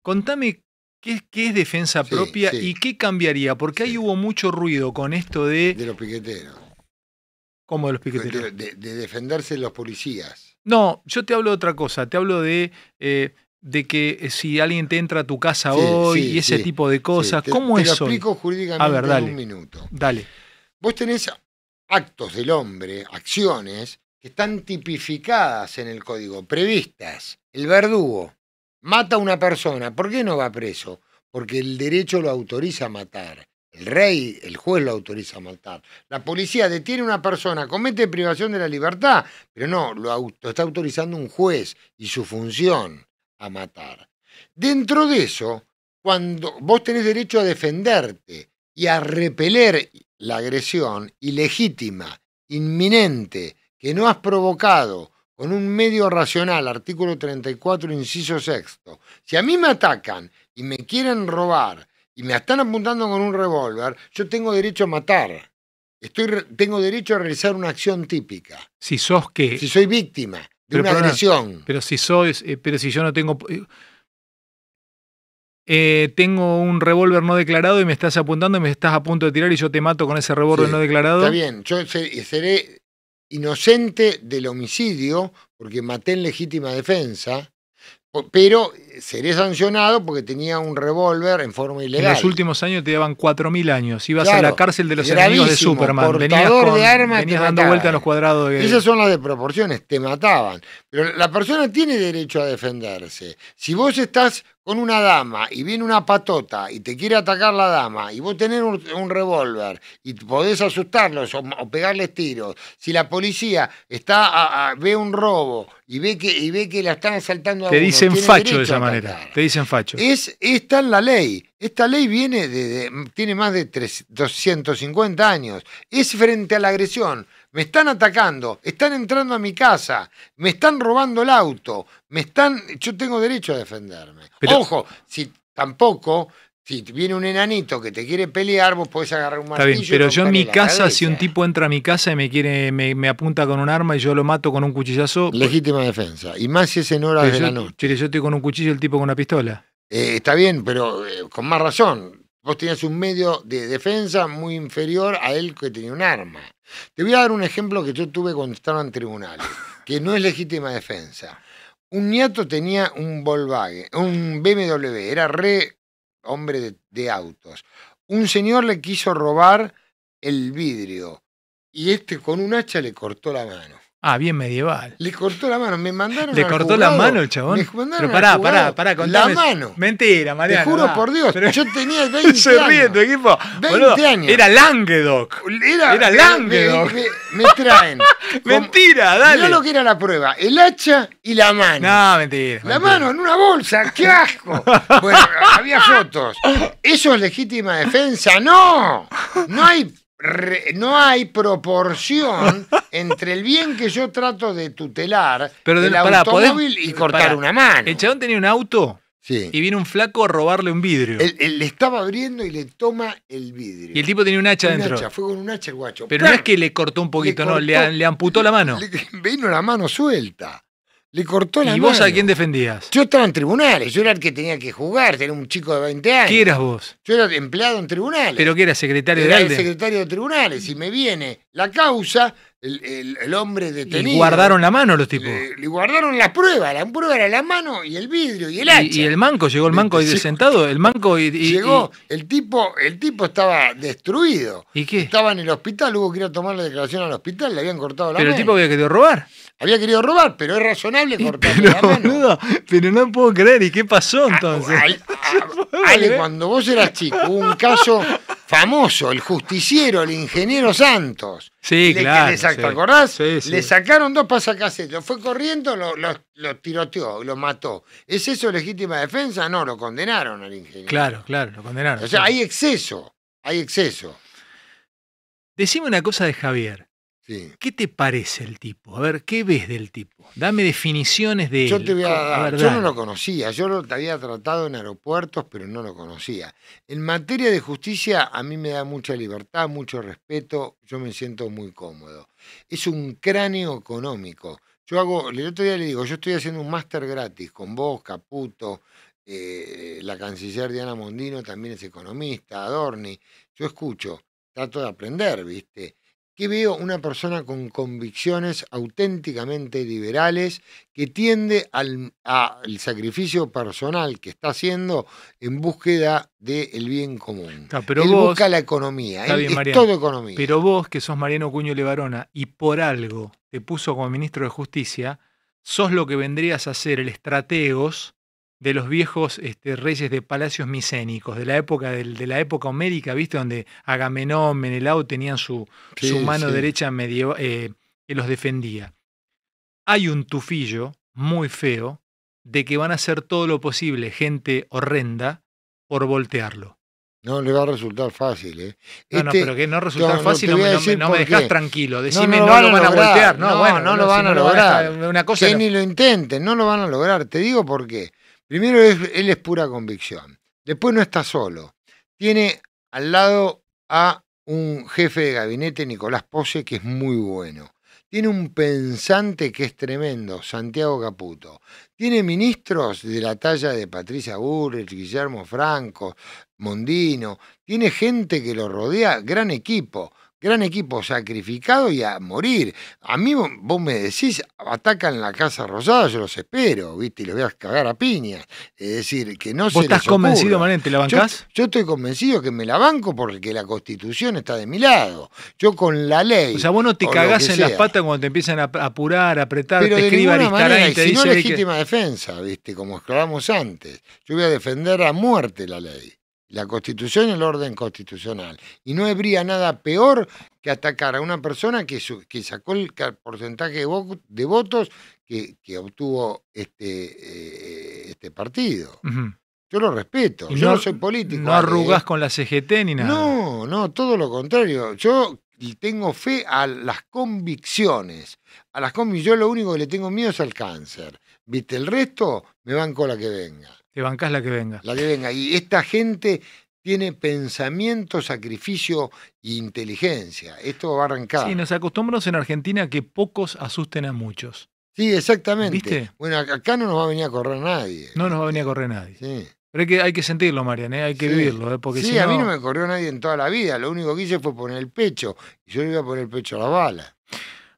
Contame qué, es defensa propia y qué cambiaría, porque ahí hubo mucho ruido con esto de... De los piqueteros. ¿Cómo de los piqueteros? De, defenderse los policías. No, yo te hablo de otra cosa, te hablo de... Eh, de que eh, si alguien te entra a tu casa hoy y ese tipo de cosas, ¿cómo es eso? Te lo explico jurídicamente un minuto. Dale. Vos tenés actos del hombre, acciones, que están tipificadas en el código, previstas. El verdugo mata a una persona, ¿por qué no va preso? Porque el derecho lo autoriza a matar. El rey, el juez lo autoriza a matar. La policía detiene a una persona, comete privación de la libertad, pero no, lo está autorizando un juez y su función a matar. Dentro de eso, cuando vos tenés derecho a defenderte y a repeler la agresión ilegítima, inminente, que no has provocado con un medio racional, artículo 34, inciso sexto. Si a mí me atacan y me quieren robar y me están apuntando con un revólver, yo tengo derecho a matar. Estoy, tengo derecho a realizar una acción típica. Si sos que... Si soy víctima de una agresión. Pero si eh, pero si yo no tengo... Eh, eh, tengo un revólver no declarado y me estás apuntando y me estás a punto de tirar y yo te mato con ese revólver no declarado. Está bien, yo seré inocente del homicidio, porque maté en legítima defensa, pero eh, seré sancionado porque tenía un revólver en forma ilegal. En los últimos años te daban 4.000 años. Ibas a la cárcel de los enemigos de Superman. venías dando vueltas a los cuadrados. De... Esas son las de proporciones, te mataban. Pero la persona tiene derecho a defenderse. Si vos estás con una dama y viene una patota y te quiere atacar la dama y vos tenés un, revólver y podés asustarlos o, pegarles tiros, si la policía está ve un robo y ve que y ve que la están asaltando a te dicen facho de esa manera, te dicen facho. Es está en la ley. Esta ley viene de, tiene más de 250 años. Es frente a la agresión me están atacando, están entrando a mi casa, me están robando el auto, me están. Yo tengo derecho a defenderme. Ojo, si tampoco si viene un enanito que te quiere pelear, vos podés agarrar un martillo. Está bien, pero yo en mi casa, si un tipo entra a mi casa y me quiere, me, apunta con un arma y yo lo mato con un cuchillazo. Pues Legítima defensa. Y más si es en horas de la noche. Chile, yo estoy con un cuchillo y el tipo con una pistola. Eh, está bien, pero eh, con más razón. Vos tenías un medio de defensa muy inferior a él que tenía un arma. Te voy a dar un ejemplo que yo tuve cuando estaba en tribunales, que no es legítima defensa. Un nieto tenía un Volkswagen, un BMW, era re hombre de autos. Un señor le quiso robar el vidrio y este con un hacha le cortó la mano. Ah, bien medieval. Le cortó la mano, me mandaron. Le cortó la mano, chabón. Me mandaron Pero pará, pará, pará, contame. La mano. Mentira, Mariano. Te juro por Dios, Pero... yo tenía 20 años. Se ríe tu equipo. 20 años. Era Languedoc. Era, Languedoc. Me, traen. mentira, dale. Yo lo que era la prueba: el hacha y la mano. No, mentira. La mano en una bolsa, qué asco. bueno, había fotos. ¿Eso es legítima defensa? No. No hay no hay proporción entre el bien que yo trato de tutelar, Pero el automóvil y cortar una mano. El chabón tenía un auto Y viene un flaco a robarle un vidrio. Él, le estaba abriendo y le toma el vidrio. Y el tipo tenía un hacha dentro. fue con un hacha el guacho. Pero no es que le cortó un poquito, no, le, amputó la mano. vino la mano suelta. Le cortó la ¿Y vos a quién defendías? Yo estaba en tribunales, yo era el que tenía que jugar, tenía un chico de 20 años. ¿Qué eras vos? Yo era empleado en tribunales. ¿Pero qué era secretario de Alde? el secretario de tribunales y me viene la causa, el, hombre detenido. ¿Le guardaron la mano los tipos. Le, guardaron la prueba, la prueba era la mano y el vidrio y el hacha. Y, el manco, llegó el manco ahí sentado, el manco y, y llegó, el tipo, el tipo estaba destruido. ¿Y qué? Estaba en el hospital, hubo que ir a tomar la declaración al hospital, le habían cortado la mano. Pero el tipo había querido robar. Había querido robar, pero es razonable cortarle la mano. pero no puedo creer, ¿y qué pasó entonces? Ale, cuando vos eras chico, hubo un caso famoso, el justiciero, el ingeniero Santos. Sí, claro. ¿Te acordás? Le sacaron dos pasacasetos, fue corriendo, los, lo, tiroteó, lo mató. ¿Es eso legítima defensa? No, lo condenaron al ingeniero. Claro, claro, lo condenaron. O sea, hay exceso, hay exceso. Decime una cosa de Javier. ¿Qué te parece el tipo? A ver, ¿qué ves del tipo? Dame definiciones de yo yo no lo conocía, yo lo había tratado en aeropuertos, pero no lo conocía. En materia de justicia, a mí me da mucha libertad, mucho respeto, yo me siento muy cómodo. Es un cráneo económico. Yo hago, el otro día le digo, yo estoy haciendo un máster gratis con vos, Caputo, eh, la canciller Diana Mondino también es economista, Adorni. Yo escucho, trato de aprender, ¿viste? que veo una persona con convicciones auténticamente liberales que tiende al sacrificio personal que está haciendo en búsqueda del bien común. Está, busca la economía, es todo economía. Pero vos, que sos Mariano Cuño Levarona y por algo te puso como ministro de Justicia, sos lo que vendrías a ser el estrategos de los viejos este, reyes de palacios micénicos, de la época de la época homérica, ¿viste? Donde Agamenón, Menelao tenían su, mano derecha medio, eh, que los defendía. Hay un tufillo muy feo de que van a hacer todo lo posible, gente horrenda, por voltearlo. No le va a resultar fácil, ¿eh? no, no, este pero que no resulta fácil no, me, dejas tranquilo. Decime, no, lo van, a, voltear. No, bueno, no, lo van, a lograr. que ni lo intenten, no lo van a lograr. Te digo por qué. Primero, él es pura convicción. Después no está solo. Tiene al lado a un jefe de gabinete, Nicolás Posse, que es muy bueno. Tiene un pensante que es tremendo, Santiago Caputo. Tiene ministros de la talla de Patricia Burrich, Guillermo Franco, Mondino. Tiene gente que lo rodea, gran equipo. Gran equipo sacrificado y a morir. A mí vos me decís, atacan la Casa Rosada, yo los espero, ¿viste? Y los voy a cagar a piña. Es decir, que no ¿Vos estás convencido, Manén? ¿Te la bancás? Yo, estoy convencido que me la banco porque la Constitución está de mi lado. Yo con la ley. O sea, vos no te cagás en las patas cuando te empiezan a apurar, a apretar, Pero te escriban y te si no legítima defensa, ¿viste? Como esclavamos antes. Yo voy a defender a muerte la ley. La constitución y el orden constitucional. Y no habría nada peor que atacar a una persona que, que sacó el porcentaje de, votos que, que, obtuvo este, eh, este partido. Yo lo respeto, yo no, soy político. No arrugas ¿eh? con la CGT ni nada. No, no, todo lo contrario. Yo tengo fe a las convicciones. A las yo lo único que le tengo miedo es al cáncer. ¿Viste? El resto me van con la que venga. Te bancás la que venga. La que venga. Y esta gente tiene pensamiento, sacrificio e inteligencia. Esto va a arrancar. Sí, nos acostumbramos en Argentina que pocos asusten a muchos. Sí, exactamente. ¿Viste? Bueno, acá no nos va a venir a correr nadie. No nos va a venir a correr nadie. Sí. Pero hay que, sentirlo, Marian, ¿eh? hay que vivirlo. ¿eh? Porque sí, a mí no me corrió nadie en toda la vida. Lo único que hice fue poner el pecho. Y yo le iba a poner el pecho a la bala.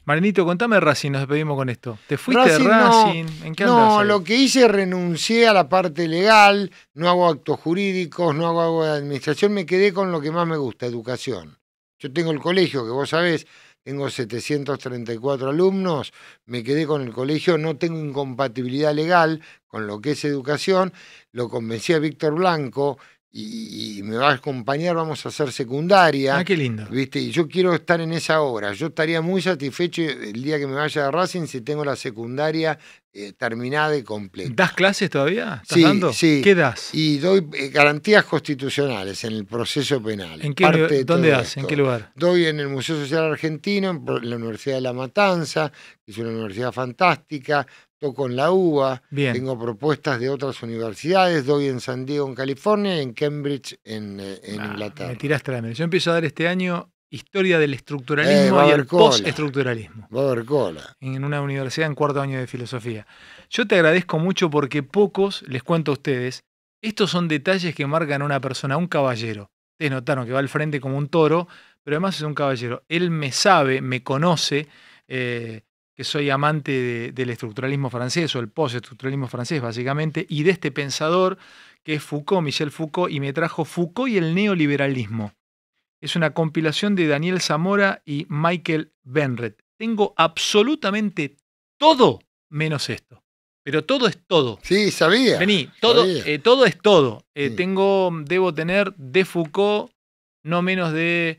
Marinito, contame Racing, nos despedimos con esto. ¿Te fuiste de Racing? No, lo que hice es renuncié a la parte legal, no hago actos jurídicos, no hago, administración, me quedé con lo que más me gusta, educación. Yo tengo el colegio, que vos sabés, tengo 734 alumnos, me quedé con el colegio, no tengo incompatibilidad legal con lo que es educación, lo convencí a Víctor Blanco, y, me va a acompañar, vamos a hacer secundaria. Ah, qué lindo. ¿Viste? Y yo quiero estar en esa hora Yo estaría muy satisfecho el día que me vaya a Racing si tengo la secundaria eh, terminada y completa. ¿Das clases todavía? ¿Estás sí, dando? ¿Qué das? Y doy eh, garantías constitucionales en el proceso penal. ¿En qué, parte ¿Dónde das? ¿En qué lugar? Doy en el Museo Social Argentino, en la Universidad de La Matanza, que es una universidad fantástica, con la UBA, tengo propuestas de otras universidades, doy en San Diego, en California, en Cambridge, en, eh, Inglaterra. Me tiraste la Yo empiezo a dar este año historia del eh, estructuralismo y el postestructuralismo. Va a haber cola. En una universidad en cuarto año de filosofía. Yo te agradezco mucho porque pocos, les cuento a ustedes, estos son detalles que marcan a una persona, un caballero. Ustedes notaron que va al frente como un toro, pero además es un caballero. Él me sabe, me conoce. Eh, que soy amante del estructuralismo francés o el postestructuralismo francés, básicamente, y de este pensador que es Foucault, Michel Foucault, y me trajo Foucault y el neoliberalismo. Es una compilación de Daniel Zamora y Michael Benret. Tengo absolutamente todo menos esto. Pero todo es todo. Sí, sabía. Vení, todo, eh, todo es todo. Eh, tengo, debo tener de Foucault no menos de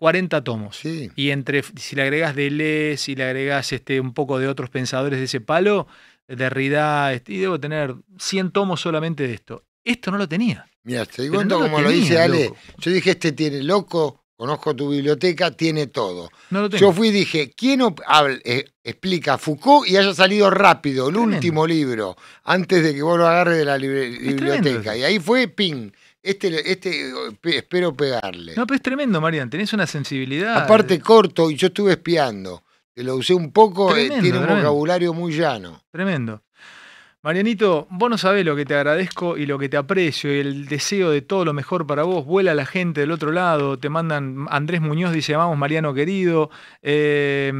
40 tomos. Y entre, si le agregas Deleuze, si le agregas este, un poco de otros pensadores de ese palo, Derrida, este, y debo tener 100 tomos solamente de esto. Esto no lo tenía. Mira, te digo como lo, dice Ale. Yo dije, este tiene loco, conozco tu biblioteca, tiene todo. Yo fui y dije, ¿quién eh, explica Foucault y haya salido rápido el último libro antes de que vos lo agarres de la biblioteca? Y ahí fue, ping. Este, este eh, espero pegarle. No, pero es tremendo, Marian, tenés una sensibilidad. Aparte corto, y yo estuve espiando. Lo usé un poco, eh, tiene un vocabulario muy llano. Tremendo. Marianito, vos no sabés lo que te agradezco y lo que te aprecio y el deseo de todo lo mejor para vos. Vuela la gente del otro lado, te mandan Andrés Muñoz, dice, vamos Mariano querido. Eh,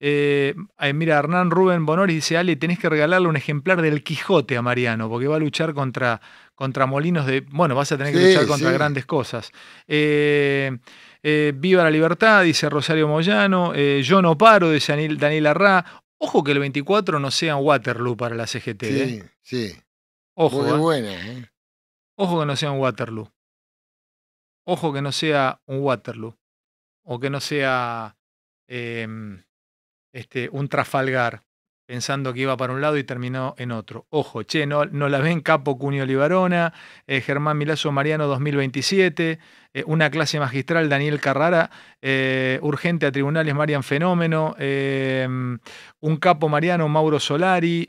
eh, eh, mira, Hernán Rubén Bonori dice, Ale, tenés que regalarle un ejemplar del Quijote a Mariano, porque va a luchar contra, contra molinos de... Bueno, vas a tener que luchar contra grandes cosas. Viva la libertad, dice Rosario Moyano. Yo no paro, dice Daniel Arrá. Ojo que el 24 no sea un Waterloo para la CGT. Sí, ¿eh? sí. Ojo. ¿eh? ¿eh? Ojo que no sea un Waterloo. Ojo que no sea un Waterloo. O que no sea em, este, un Trafalgar pensando que iba para un lado y terminó en otro. Ojo, che, no, no la ven Capo Cunio Libarona, eh, Germán Milazo Mariano 2027, eh, una clase magistral Daniel Carrara, eh, urgente a tribunales Marian Fenómeno, un capo Mariano Mauro Solari,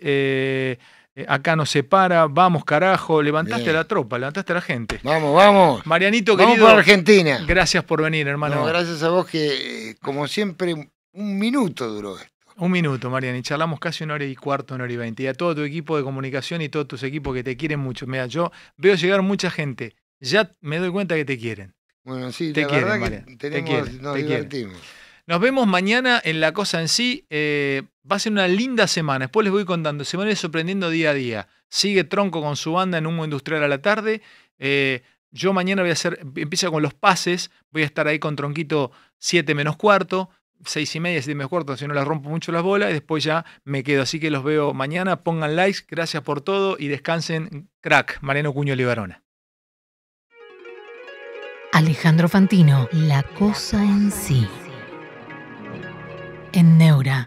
acá nos separa vamos carajo, levantaste la tropa, levantaste a la gente. Vamos, vamos. Marianito, querido. Argentina. Gracias por venir, hermano. gracias a vos que, como siempre, un minuto duró esto. Un minuto, María, y charlamos casi una hora y cuarto, una hora y veinte. Y a todo tu equipo de comunicación y todos tus equipos que te quieren mucho. Mira, yo veo llegar mucha gente. Ya me doy cuenta que te quieren. Bueno, sí, te la quieren, verdad que te quieren, nos Nos vemos mañana en La Cosa en Sí. Eh, va a ser una linda semana. Después les voy contando. Se van sorprendiendo día a día. Sigue Tronco con su banda en Humo Industrial a la tarde. Eh, yo mañana voy a hacer, Empieza con los pases. Voy a estar ahí con Tronquito 7 menos cuarto seis y media, si me corto, si no las rompo mucho las bolas y después ya me quedo. Así que los veo mañana, pongan likes, gracias por todo y descansen. Crack, Mariano Cuño Libarona. Alejandro Fantino, La Cosa en sí. En Neura.